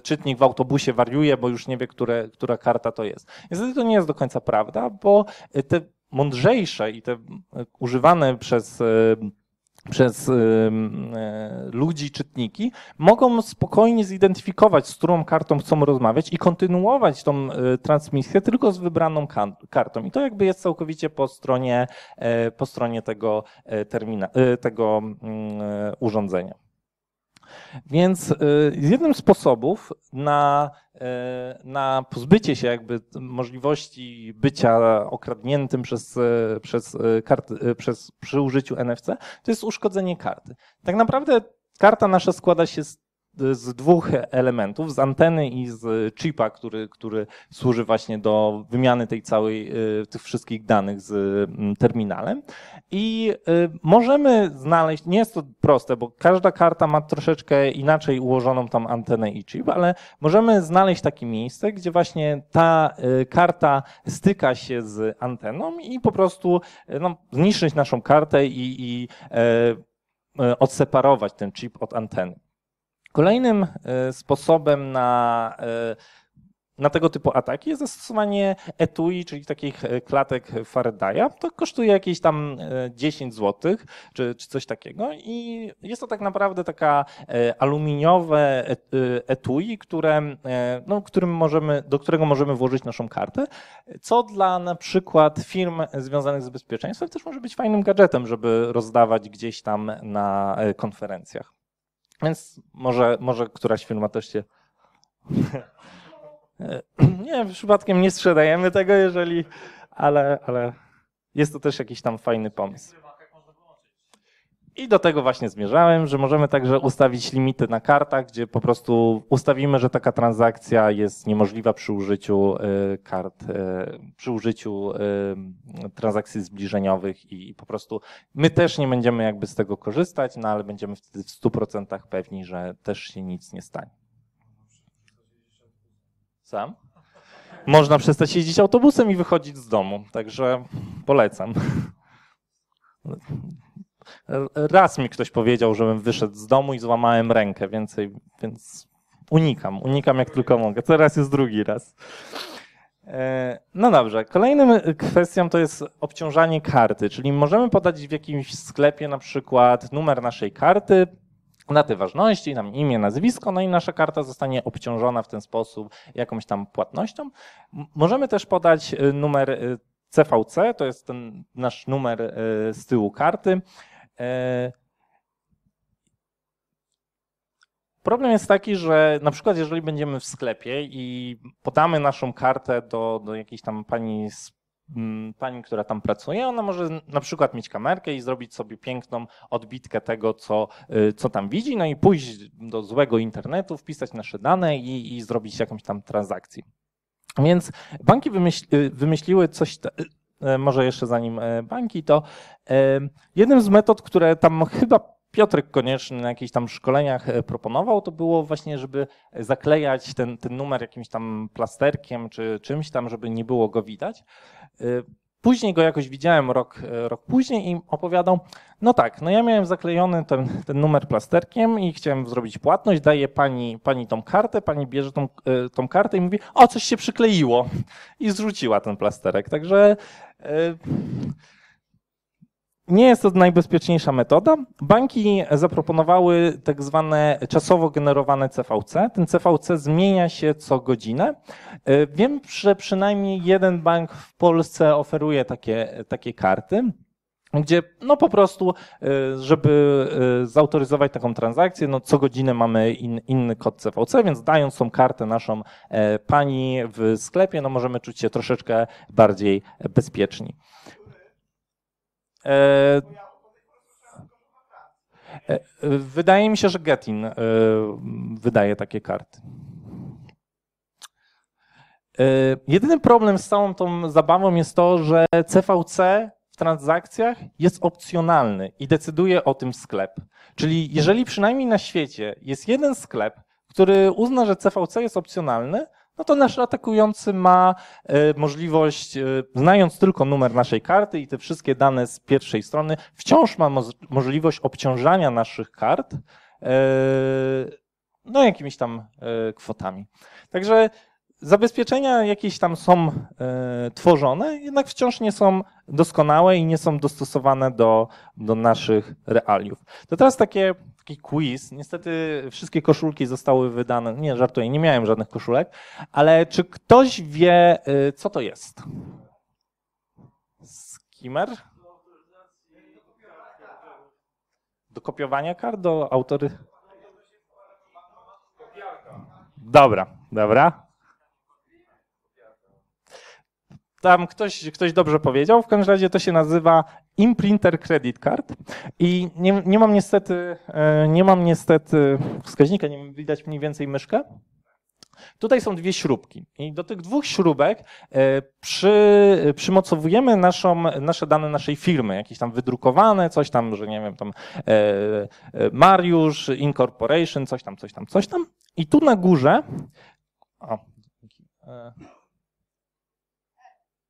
S1: czytnik w autobusie wariuje, bo już nie wie, które, która karta to jest. Niestety to nie jest do końca prawda, bo te mądrzejsze i te używane przez przez e, ludzi czytniki, mogą spokojnie zidentyfikować, z którą kartą chcą rozmawiać i kontynuować tą e, transmisję tylko z wybraną kartą. I to jakby jest całkowicie po stronie, e, po stronie tego termina, tego mm, urządzenia. Więc y, jednym z sposobów na, y, na pozbycie się jakby możliwości bycia okradniętym przez, y, przez, karty, przez przy użyciu NFC, to jest uszkodzenie karty. Tak naprawdę karta nasza składa się z z dwóch elementów, z anteny i z chipa, który, który służy właśnie do wymiany tej całej, y, tych wszystkich danych z mm, terminalem. I y, możemy znaleźć, nie jest to proste, bo każda karta ma troszeczkę inaczej ułożoną tam antenę i chip, ale możemy znaleźć takie miejsce, gdzie właśnie ta y, karta styka się z anteną i po prostu no, zniszczyć naszą kartę i, i e, e odseparować ten chip od anteny. Kolejnym e, sposobem na e, na tego typu ataki jest zastosowanie etui, czyli takich e, klatek Faradaya. To kosztuje jakieś tam 10 zł czy, czy coś takiego i jest to tak naprawdę taka aluminiowe etui, które, no, którym możemy, do którego możemy włożyć naszą kartę, co dla na przykład firm związanych z bezpieczeństwem też może być fajnym gadżetem, żeby rozdawać gdzieś tam na konferencjach. Więc może, może któraś firma też się... nie, przypadkiem nie sprzedajemy tego, jeżeli... Ale, ale jest to też jakiś tam fajny pomysł. I do tego właśnie zmierzałem, że możemy także ustawić limity na kartach, gdzie po prostu ustawimy, że taka transakcja jest niemożliwa przy użyciu y, kart, y, przy użyciu y, transakcji zbliżeniowych i po prostu my też nie będziemy jakby z tego korzystać, no ale będziemy wtedy w 100% pewni, że też się nic nie stanie. Sam? Można przestać jeździć autobusem i wychodzić z domu, także polecam. Raz mi ktoś powiedział, żebym wyszedł z domu i złamałem rękę, więcej, więc unikam, unikam jak tylko mogę. Teraz jest drugi raz. E, no dobrze, Kolejnym kwestią to jest obciążanie karty, czyli możemy podać w jakimś sklepie na przykład numer naszej karty, daty ważności, tam imię, nazwisko, no i nasza karta zostanie obciążona w ten sposób jakąś tam płatnością. Możemy też podać e, numer CVC, e, to jest ten nasz numer z tyłu karty. E, problem jest taki, że na przykład jeżeli będziemy w sklepie i podamy naszą kartę do, do jakiejś tam pani, mm, pani, która tam pracuje, ona może na przykład mieć kamerkę i zrobić sobie piękną odbitkę tego, co, y, co tam widzi, no i pójść do złego internetu, wpisać nasze dane i, i zrobić jakąś tam transakcję. Więc banki y, wymyśliły coś, E, może jeszcze zanim e, banki, to e, jednym z metod, które tam chyba Piotrek koniecznie na jakichś tam szkoleniach proponował, to było właśnie, żeby zaklejać ten, ten numer jakimś tam plasterkiem czy czymś tam, żeby nie było go widać. Później go jakoś widziałem rok, e, rok później i opowiadał, no tak, no ja miałem zaklejony ten, ten numer plasterkiem i chciałem zrobić płatność, daję pani, pani tą kartę, pani bierze tą, e, tą kartę i mówi, o coś się przykleiło i zrzuciła ten plasterek. Także... Yy, nie jest to najbezpieczniejsza metoda. Banki zaproponowały tak zwane czasowo generowane CVC. Ten CVC zmienia się co godzinę. E, wiem, że przynajmniej jeden bank w Polsce oferuje takie, takie karty gdzie no po prostu, e, żeby e, zautoryzować taką transakcję, no co godzinę mamy in, inny kod CVC, więc dając tą kartę naszą pani w sklepie, no możemy czuć się troszeczkę bardziej bezpieczni. E, e, wydaje mi się, że Getin e, wydaje takie karty. Jedyny problem z całą tą zabawą jest to, że CVC w transakcjach jest opcjonalny i decyduje o tym sklep. Czyli jeżeli przynajmniej na świecie jest jeden sklep, który uzna, że CVC jest opcjonalny, no to nasz atakujący ma e, możliwość, e, znając tylko numer naszej karty i te wszystkie dane z pierwszej strony, wciąż ma możliwość obciążania naszych kart e, no jakimiś tam kwotami. Także zabezpieczenia jakieś tam są tworzone, jednak wciąż nie są doskonałe i nie są dostosowane do, do naszych realiów. To teraz takie taki quiz. Niestety wszystkie koszulki zostały wydane. Nie, żartuję, nie miałem żadnych koszulek, ale czy ktoś wie, y, co to jest? Skimmer? Do kopiowania kart, do autory. Dobra, dobra. Tam ktoś, ktoś dobrze powiedział. W każdym razie to się nazywa Imprinter Credit Card i nie, nie, mam niestety, e, nie mam niestety wskaźnika, nie widać mniej więcej myszkę. Tutaj są dwie śrubki i do tych dwóch śrubek e, przy, przymocowujemy naszą, nasze dane naszej firmy, jakieś tam wydrukowane, coś tam, że nie wiem, tam e, Mariusz, Incorporation, coś tam, coś tam, coś tam. I tu na górze, o,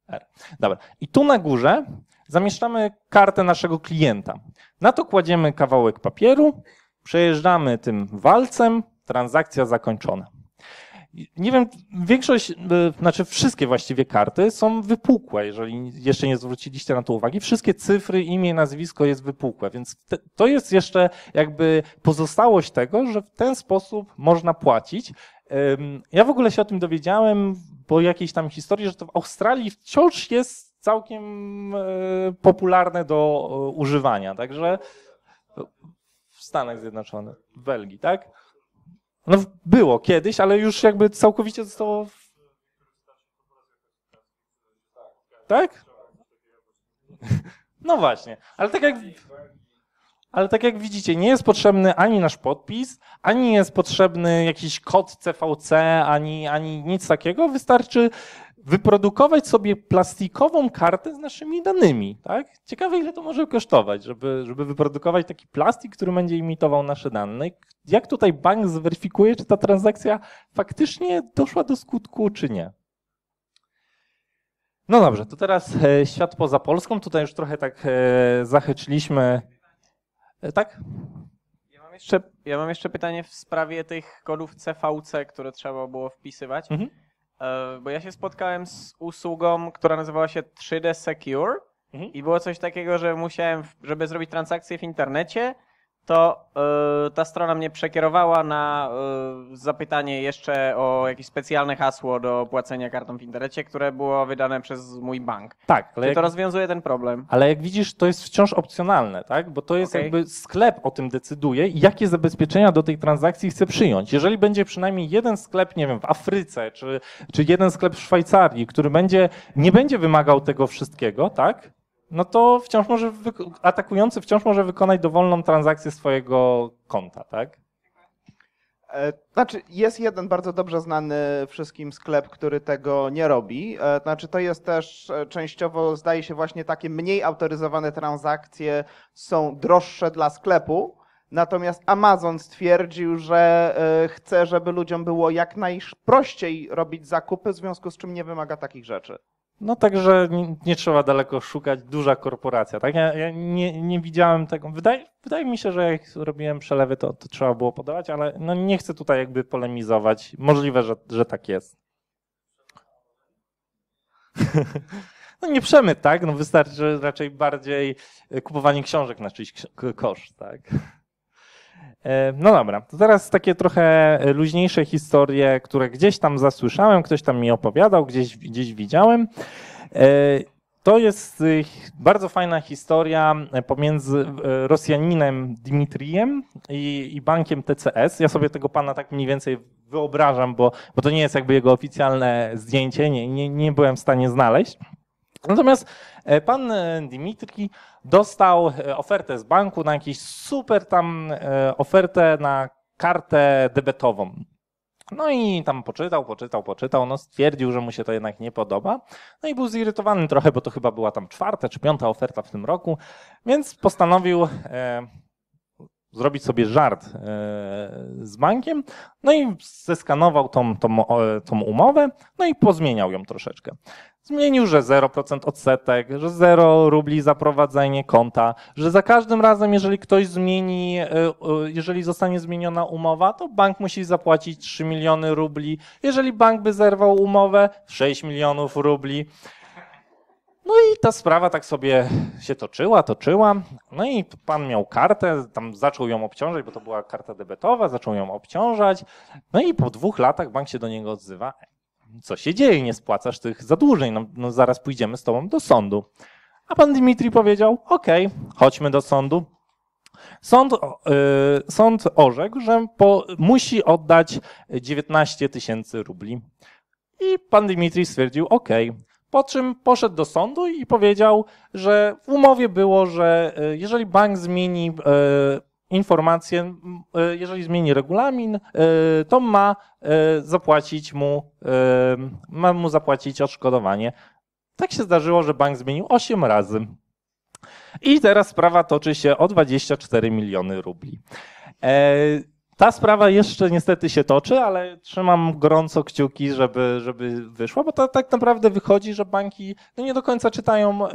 S1: R. Dobra. I tu na górze zamieszczamy kartę naszego klienta. Na to kładziemy kawałek papieru, przejeżdżamy tym walcem, transakcja zakończona. Nie wiem, większość, e, znaczy wszystkie właściwie karty są wypukłe, jeżeli jeszcze nie zwróciliście na to uwagi. Wszystkie cyfry, imię, nazwisko jest wypukłe, więc to jest jeszcze jakby pozostałość tego, że w ten sposób można płacić. Ja w ogóle się o tym dowiedziałem po jakiejś tam historii, że to w Australii wciąż jest całkiem e, popularne do e, używania. Także w Stanach Zjednoczonych, w Belgii, tak? No było kiedyś, ale już jakby całkowicie zostało... Tak? No właśnie, ale tak jak... Ale tak jak widzicie, nie jest potrzebny ani nasz podpis, ani jest potrzebny jakiś kod CVC, ani, ani nic takiego. Wystarczy wyprodukować sobie plastikową kartę z naszymi danymi. Tak? Ciekawe, ile to może kosztować, żeby, żeby wyprodukować taki plastik, który będzie imitował nasze dane. Jak tutaj bank zweryfikuje, czy ta transakcja faktycznie doszła do skutku, czy nie? No dobrze, to teraz e, świat poza Polską. Tutaj już trochę tak e, zaheczyliśmy. E, tak? Ja mam jeszcze, ja mam jeszcze pytanie w sprawie tych kodów CVC, które trzeba było wpisywać. Mhm. E, bo ja się spotkałem z usługą, która nazywała się 3D Secure mhm. i było coś takiego, że musiałem, żeby zrobić transakcję w internecie, to y, ta strona mnie przekierowała na y, zapytanie jeszcze o jakieś specjalne hasło do
S2: płacenia kartą w internecie, które było wydane przez mój bank.
S1: Tak, ale jak, to rozwiązuje ten problem. Ale jak widzisz, to jest wciąż opcjonalne, tak? Bo to jest okay. jakby sklep o tym decyduje, jakie zabezpieczenia do tej transakcji chce przyjąć. Jeżeli będzie przynajmniej jeden sklep, nie wiem, w Afryce, czy, czy jeden sklep w Szwajcarii, który będzie, nie będzie wymagał tego wszystkiego, tak? no to wciąż może atakujący wciąż może wykonać dowolną transakcję swojego konta, tak?
S3: E, znaczy, jest jeden bardzo dobrze znany wszystkim sklep, który tego nie robi. E, znaczy, to jest też e, częściowo, zdaje się, właśnie takie mniej autoryzowane transakcje są droższe dla sklepu. Natomiast Amazon stwierdził, że chce, żeby ludziom było jak najprościej robić zakupy, w związku z czym nie wymaga takich rzeczy.
S1: No także nie, nie, trzeba daleko szukać, duża korporacja. Tak? Ja, ja nie, nie, widziałem tego. Wydaje, wydaje, mi się, że jak robiłem przelewy, to, to trzeba było podawać, ale no nie chcę tutaj jakby polemizować. Możliwe, że, że tak jest. No nie przemyt, tak? No wystarczy raczej bardziej e, kupowanie książek na czyjś koszt, tak? E, no dobra, to teraz takie trochę luźniejsze historie, które gdzieś tam zasłyszałem, ktoś tam mi opowiadał, gdzieś, gdzieś widziałem. E, to jest e, bardzo fajna historia pomiędzy Rosjaninem Dmitrijem i, i, bankiem TCS. Ja sobie tego pana tak mniej więcej wyobrażam, bo, bo to nie jest jakby jego oficjalne zdjęcie, nie, nie, nie byłem w stanie znaleźć. Natomiast e, pan e, Dimitri dostał e, ofertę z banku na jakiś super tam ofertę na kartę debetową. No i tam poczytał, poczytał, poczytał, no stwierdził, że mu się to jednak nie podoba. No i był zirytowany trochę, bo to chyba była tam czwarta czy piąta oferta w tym roku, więc postanowił zrobić sobie żart e, z bankiem, no i zeskanował tą, tą, e, tą umowę, no i pozmieniał ją troszeczkę. Zmienił, że 0% odsetek, że 0 rubli za prowadzenie konta, że za każdym razem, jeżeli ktoś zmieni, e, jeżeli zostanie zmieniona umowa, to bank musi zapłacić 3 miliony rubli. Jeżeli bank by zerwał umowę, 6 milionów rubli. No i ta sprawa tak sobie się toczyła, toczyła. No i pan miał kartę, tam zaczął ją obciążać, bo to była karta debetowa, zaczął ją obciążać. No i po dwóch latach bank się do niego odzywa. Co się dzieje? Nie spłacasz tych zadłużeń. No, no zaraz pójdziemy z tobą do sądu. A pan Dimitri powiedział: OK, chodźmy do sądu. Sąd, yy, sąd orzekł, że po, musi oddać 19 tysięcy rubli. I pan Dimitri stwierdził: OK, po czym poszedł do sądu i powiedział, że w umowie było, że e, jeżeli bank zmieni e, informację, e, jeżeli zmieni regulamin, to ma zapłacić mu, ma mu zapłacić odszkodowanie. Tak się zdarzyło, że bank zmienił 8 razy. I teraz sprawa toczy się o 24 miliony rubli. Ta sprawa jeszcze niestety się toczy, ale trzymam gorąco kciuki, żeby, żeby wyszła, bo to tak naprawdę wychodzi, że banki no nie do końca czytają, y,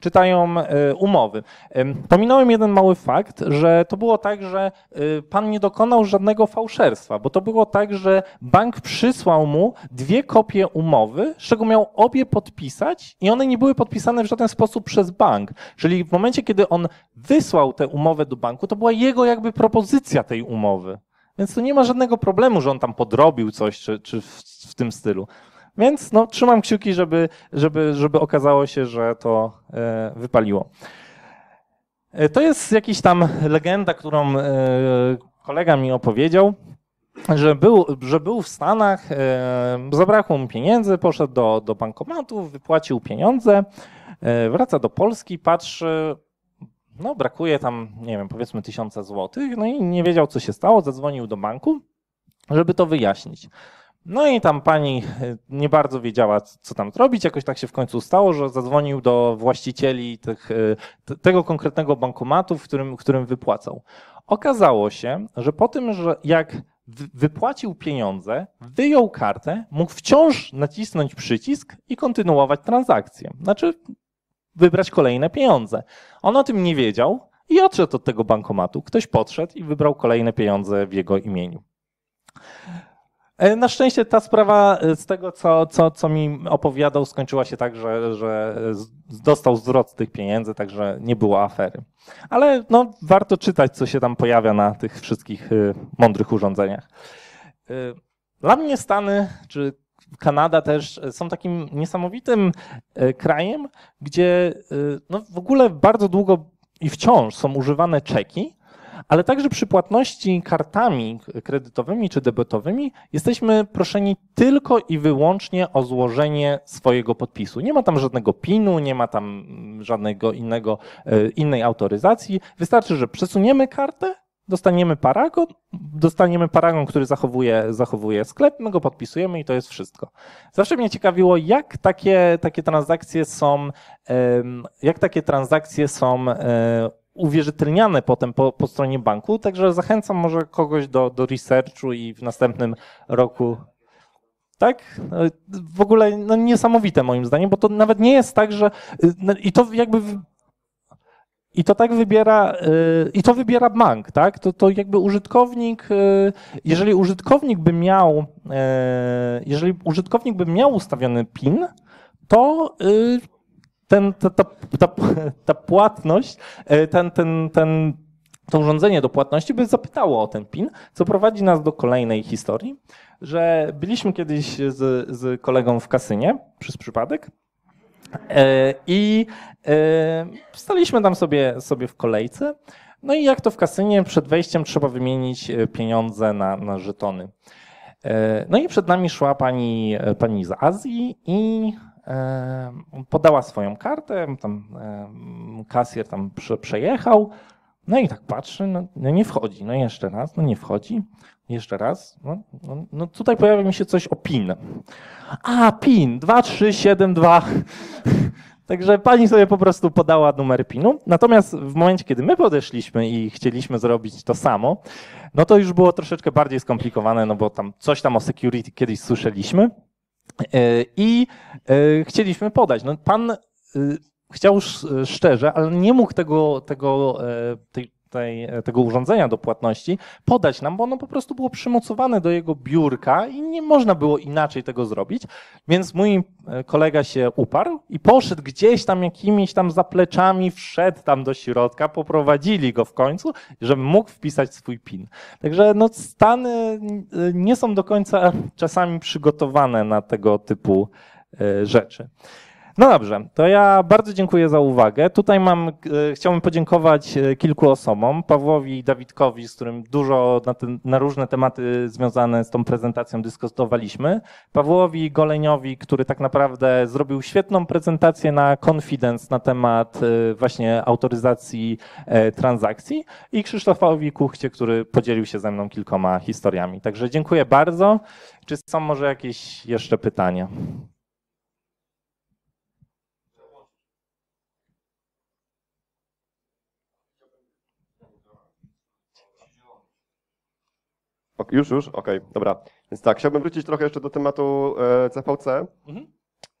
S1: czytają y, umowy. Pominąłem jeden mały fakt, że to było tak, że y, pan nie dokonał żadnego fałszerstwa, bo to było tak, że bank przysłał mu dwie kopie umowy, z czego miał obie podpisać i one nie były podpisane w żaden sposób przez bank. Czyli w momencie, kiedy on wysłał tę umowę do banku, to była jego jakby propozycja tej umowy. Więc tu nie ma żadnego problemu, że on tam podrobił coś czy, czy w, w tym stylu. Więc no, trzymam kciuki, żeby, żeby, żeby okazało się, że to e, wypaliło. E, to jest jakaś tam legenda, którą e, kolega mi opowiedział, że był, że był w Stanach, zabrakło mu pieniędzy, poszedł do, do bankomatu, wypłacił pieniądze, wraca do Polski, patrzy, no brakuje tam, nie wiem, powiedzmy tysiąca złotych, no i nie wiedział, co się stało, zadzwonił do banku, żeby to wyjaśnić. No i tam pani e, nie bardzo wiedziała, co tam zrobić. Jakoś tak się w końcu stało, że zadzwonił do właścicieli tych, e, tego konkretnego bankomatu, w którym, w którym wypłacał. Okazało się, że po tym, że jak wypłacił pieniądze, wyjął kartę, mógł wciąż nacisnąć przycisk i kontynuować transakcję. Znaczy, wybrać kolejne pieniądze. On o tym nie wiedział i odszedł od tego bankomatu. Ktoś podszedł i wybrał kolejne pieniądze w jego imieniu. E, na szczęście ta sprawa e, z tego, co, co, co mi opowiadał, skończyła się tak, że, że dostał zwrot tych pieniędzy, także nie było afery. Ale no, warto czytać, co się tam pojawia na tych wszystkich e, mądrych urządzeniach. Dla mnie Stany, czy Kanada też e, są takim niesamowitym e, krajem, gdzie e, no, w ogóle bardzo długo i wciąż są używane czeki, ale także przy płatności kartami kredytowymi czy debetowymi jesteśmy proszeni tylko i wyłącznie o złożenie swojego podpisu. Nie ma tam żadnego PIN-u, nie ma tam mm, żadnego innego, innej autoryzacji. Wystarczy, że przesuniemy kartę dostaniemy paragon, dostaniemy paragon, który zachowuje, zachowuje sklep, my go podpisujemy i to jest wszystko. Zawsze mnie ciekawiło, jak takie, takie transakcje są, jak takie transakcje są e, uwierzytelniane potem po, po stronie banku, także zachęcam może kogoś do, do researchu i w następnym roku tak? E, w ogóle no, niesamowite moim zdaniem, bo to nawet nie jest tak, że. E, no, I to jakby i to tak wybiera, y, i to wybiera bank, tak? To, to jakby użytkownik, y, jeżeli użytkownik by miał, y, jeżeli użytkownik by miał ustawiony PIN, to ten, ta, ta, ta, ta płatność, ten, ten, ten, to urządzenie do płatności by zapytało o ten PIN, co prowadzi nas do kolejnej historii, że byliśmy kiedyś z, z kolegą w kasynie przez przypadek E, I e, staliśmy tam sobie, sobie w kolejce. No i jak to w kasynie, przed wejściem trzeba wymienić e, pieniądze na, na żetony. No i przed nami szła pani, pani z Azji i podała swoją kartę, tam kasjer tam przejechał, no i tak patrzy, no, no nie wchodzi, no jeszcze raz, no nie wchodzi. Jeszcze raz. No, no, no, tutaj pojawia mi się coś o PIN. A, PIN 2372. Także pani sobie po prostu podała numer PIN-u. Natomiast w momencie, kiedy my podeszliśmy i chcieliśmy zrobić to samo, no to już było troszeczkę bardziej skomplikowane, no bo tam coś tam o security kiedyś słyszeliśmy e, i e, chcieliśmy podać. No pan e, chciał szczerze, ale nie mógł tego, tego tej, tej, e, tego urządzenia do płatności podać nam, bo ono po prostu było przymocowane do jego biurka i nie można było inaczej tego zrobić. Więc mój e, kolega się uparł i poszedł gdzieś tam jakimiś tam zapleczami, wszedł tam do środka, poprowadzili go w końcu, żeby mógł wpisać swój PIN. Także no, Stany e, nie są do końca czasami przygotowane na tego typu rzeczy. No dobrze, to ja bardzo dziękuję za uwagę. Tutaj mam, e, chciałbym podziękować e, kilku osobom, Pawłowi i Dawidkowi, z którym dużo na, na różne tematy związane z tą prezentacją dyskutowaliśmy, Pawłowi Goleniowi, który tak naprawdę zrobił świetną prezentację na Confidence na temat e, właśnie autoryzacji transakcji i Krzysztofowi Kuchcie, który podzielił się ze mną kilkoma historiami. Także dziękuję bardzo. Czy są może jakieś jeszcze pytania?
S2: O, już, już? Okej, okay, dobra. Więc tak, chciałbym wrócić trochę jeszcze do tematu e, CVC. Mhm.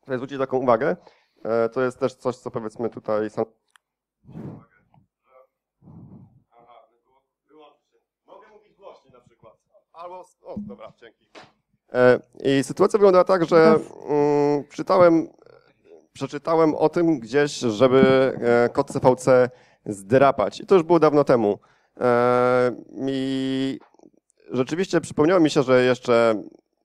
S2: zwrócić taką uwagę. E, to jest też coś, co powiedzmy tutaj sam... Mogę mówić głośniej na przykład. Albo... O, dobra, dzięki. E, I sytuacja wygląda tak, że mm, czytałem, przeczytałem o tym gdzieś, żeby e, kod CVC zdrapać. I to już było dawno temu. E, I rzeczywiście przypomniało mi się, że jeszcze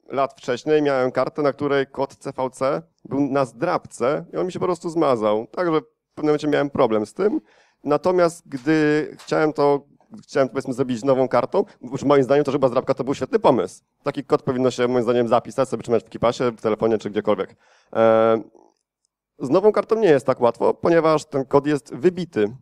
S2: lat wcześniej miałem kartę, na której kod CVC był na zdrabce i on mi się po prostu zmazał. Także w pewnym momencie miałem problem z tym. Natomiast gdy chciałem to, chciałem powiedzmy zrobić nową kartą, już moim zdaniem to, że chyba zdrabka to był świetny pomysł. Taki kod powinno się moim zdaniem zapisać, sobie trzymać w kipasie, w telefonie czy gdziekolwiek. E, z nową kartą nie jest tak łatwo, ponieważ ten kod jest wybity.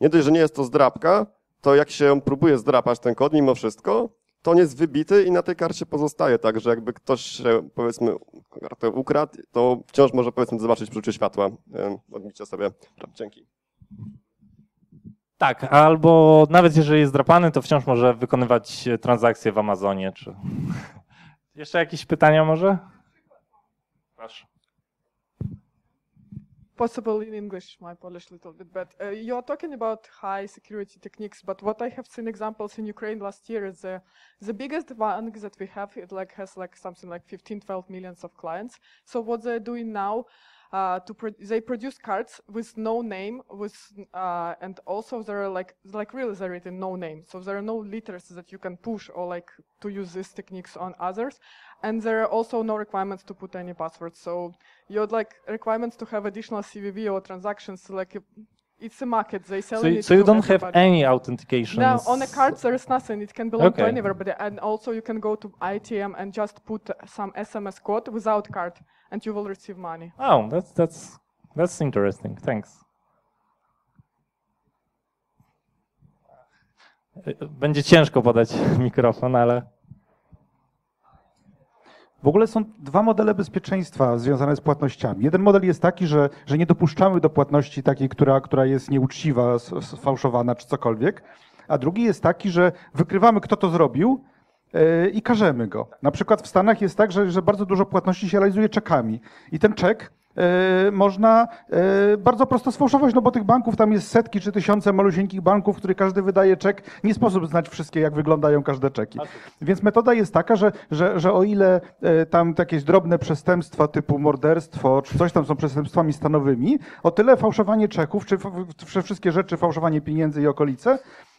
S2: Nie dość, że nie jest to zdrabka, to jak się próbuje zdrapać ten kod mimo wszystko, to on jest wybity i na tej karcie pozostaje, także jakby ktoś powiedzmy kartę ukradł, to wciąż może powiedzmy zobaczyć przy światła odbicie sobie. Dzięki.
S1: Tak, albo nawet jeżeli jest drapany, to wciąż może wykonywać e, transakcje w Amazonie. Czy... Jeszcze jakieś pytania może? Proszę.
S2: possible in English, my Polish little bit but Uh, you're talking about high security techniques, but what I have seen examples in Ukraine last year is the uh, the biggest bank that we have, it like has like something like 15, 12 millions of clients. So what they're doing now, uh, to pro they produce cards with no name with uh, and also there are like like really they're written no name so there are no letters that you can push or like to use these techniques on others and there are also no requirements to put any passwords so you would like requirements to have additional cvv or transactions like it's a market. They sell so, it. So you don't everybody. have any authentication. No, on the cards there is nothing. It can belong okay. to anybody, and also you can go to ITM and just put some SMS code without card. and you will receive money.
S1: Oh, that's that's that's interesting. Thanks. Będzie ciężko podać mikrofon, ale. W ogóle są dwa modele bezpieczeństwa związane
S3: z płatnościami. Jeden model jest taki, że, że nie dopuszczamy do płatności takiej, która, która jest nieuczciwa, sfałszowana czy cokolwiek, a drugi jest taki, że wykrywamy, kto to zrobił, Yy, i karzemy go. Na przykład w Stanach jest tak, że, że bardzo dużo płatności się realizuje czekami i ten czek yy, można yy, bardzo prosto sfałszować, no bo tych banków tam jest setki czy tysiące malusieńkich banków, w których każdy wydaje czek. Nie sposób znać wszystkie, jak wyglądają każde czeki. Więc metoda jest taka, że, że, że o ile tam jakieś drobne przestępstwa typu morderstwo czy coś tam są przestępstwami stanowymi, o tyle fałszowanie czeków, czy wszystkie rzeczy, fałszowanie pieniędzy i okolice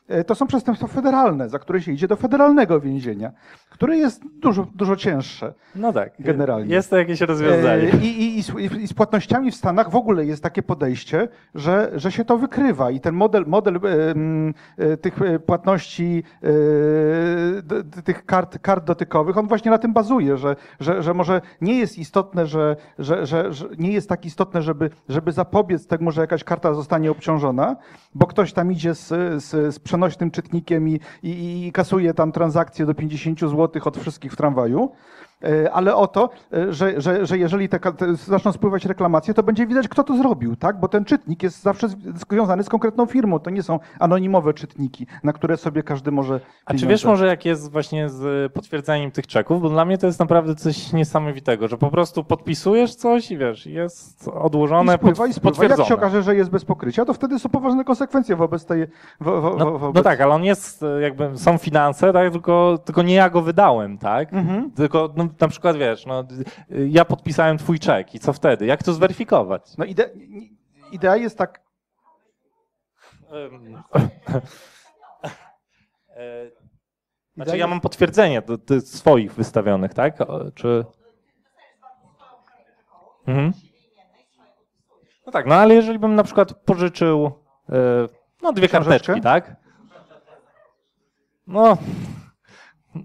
S3: E, to są przestępstwa federalne, za które się idzie do federalnego więzienia, które jest dużo, dużo cięższe. No tak. E, generalnie. Jest to jakieś rozwiązanie. E, I, i, i, i z płatnościami w Stanach w ogóle jest takie podejście, że, że się to wykrywa i ten model, model tych płatności, tych kart, kart dotykowych, on właśnie na tym bazuje, że, że, że może nie jest istotne, że, że, że, że nie jest tak istotne, żeby, żeby zapobiec temu, że jakaś karta zostanie obciążona, bo ktoś tam idzie z, z, z przenośnym czytnikiem i, i, i kasuje tam transakcje do 50 zł od wszystkich w tramwaju. E, ale o to, e, że, że, że jeżeli te, te zaczną spływać reklamacje, to będzie widać, kto to zrobił, tak? Bo ten czytnik jest zawsze związany z konkretną firmą. To nie są anonimowe czytniki, na które sobie każdy może. Pieniądze. A czy wiesz może,
S1: jak jest właśnie z potwierdzeniem tych czeków? Bo dla mnie to jest naprawdę coś niesamowitego, że po prostu podpisujesz coś i wiesz, jest odłożone, I spływa, pod, i spływa. Jak się
S3: okaże, że jest bez pokrycia, to wtedy są poważne konsekwencje wobec tej... Wo, wo, no, wobec... no, tak,
S1: ale on jest, e, jakby są finanse, tak? tylko, tylko nie ja go wydałem, tak? Mhm. Tylko no, na przykład wiesz, no, ja podpisałem twój czek i co wtedy? Jak to zweryfikować? No ide, idea jest tak... Znaczy ja mam potwierdzenie do, do swoich wystawionych, tak? Czy... Mhm. No tak, no ale jeżeli bym na przykład pożyczył e, no dwie karteczki, tak? No...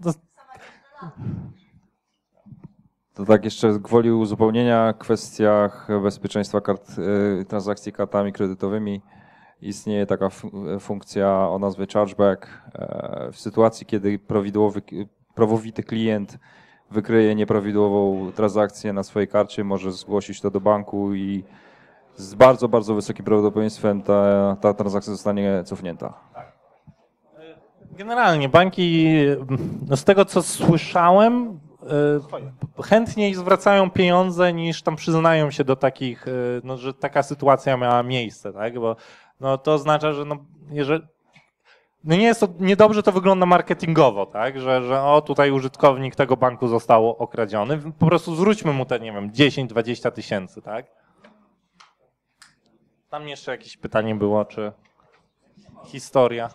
S1: To... To tak jeszcze gwoli uzupełnienia w kwestiach bezpieczeństwa kart, y, transakcji kartami kredytowymi istnieje taka funkcja o nazwie chargeback. E, w sytuacji, kiedy prawidłowy, prawowity klient wykryje nieprawidłową transakcję na swojej karcie, może zgłosić to do banku i z bardzo, bardzo wysokim prawdopodobieństwem ta, ta transakcja zostanie cofnięta. Generalnie banki, no z tego co słyszałem, E, chętniej zwracają pieniądze niż tam przyznają się do takich, e, no, że taka sytuacja miała miejsce, tak? Bo no, to oznacza, że no, jeżeli, no nie jest to, niedobrze to wygląda marketingowo, tak? Że, że o tutaj użytkownik tego banku został okradziony. Po prostu zwróćmy mu te, nie wiem, 10-20 tysięcy, tak? Tam jeszcze jakieś pytanie było, czy historia.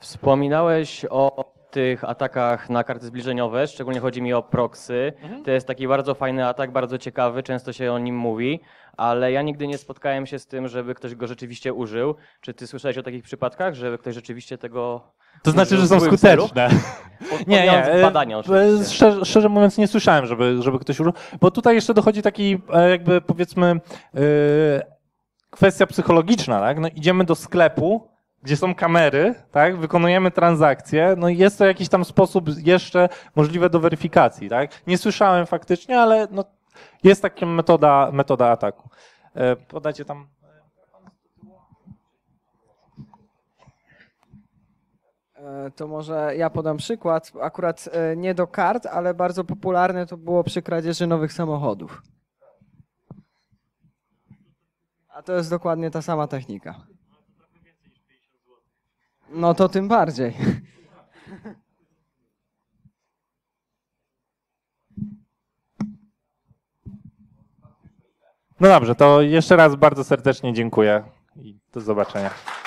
S1: Wspominałeś o tych atakach na karty zbliżeniowe, szczególnie chodzi mi o proxy. Mhm. To jest taki bardzo fajny atak, bardzo ciekawy, często się o nim mówi, ale ja nigdy nie spotkałem się z tym, żeby ktoś go rzeczywiście użył. Czy ty słyszałeś o takich przypadkach, żeby ktoś rzeczywiście tego to znaczy, że są skuteczne. Nie, nie. E, badania, e, szczerze, szczerze, mówiąc, nie słyszałem, żeby, żeby ktoś użył. Bo tutaj jeszcze dochodzi taki, e, jakby powiedzmy, yy, kwestia psychologiczna. Tak? No, idziemy do sklepu, gdzie są kamery, tak, wykonujemy transakcje, no i jest to jakiś tam sposób jeszcze możliwe do weryfikacji, tak. Nie słyszałem faktycznie, ale no, jest taka metoda, metoda ataku. E, podajcie tam
S2: e, To może ja podam przykład, akurat e, nie do kart, ale bardzo popularne to było przy kradzieży nowych samochodów. A to jest dokładnie ta sama technika.
S1: No to tym bardziej. No dobrze, to jeszcze raz bardzo serdecznie dziękuję i do zobaczenia.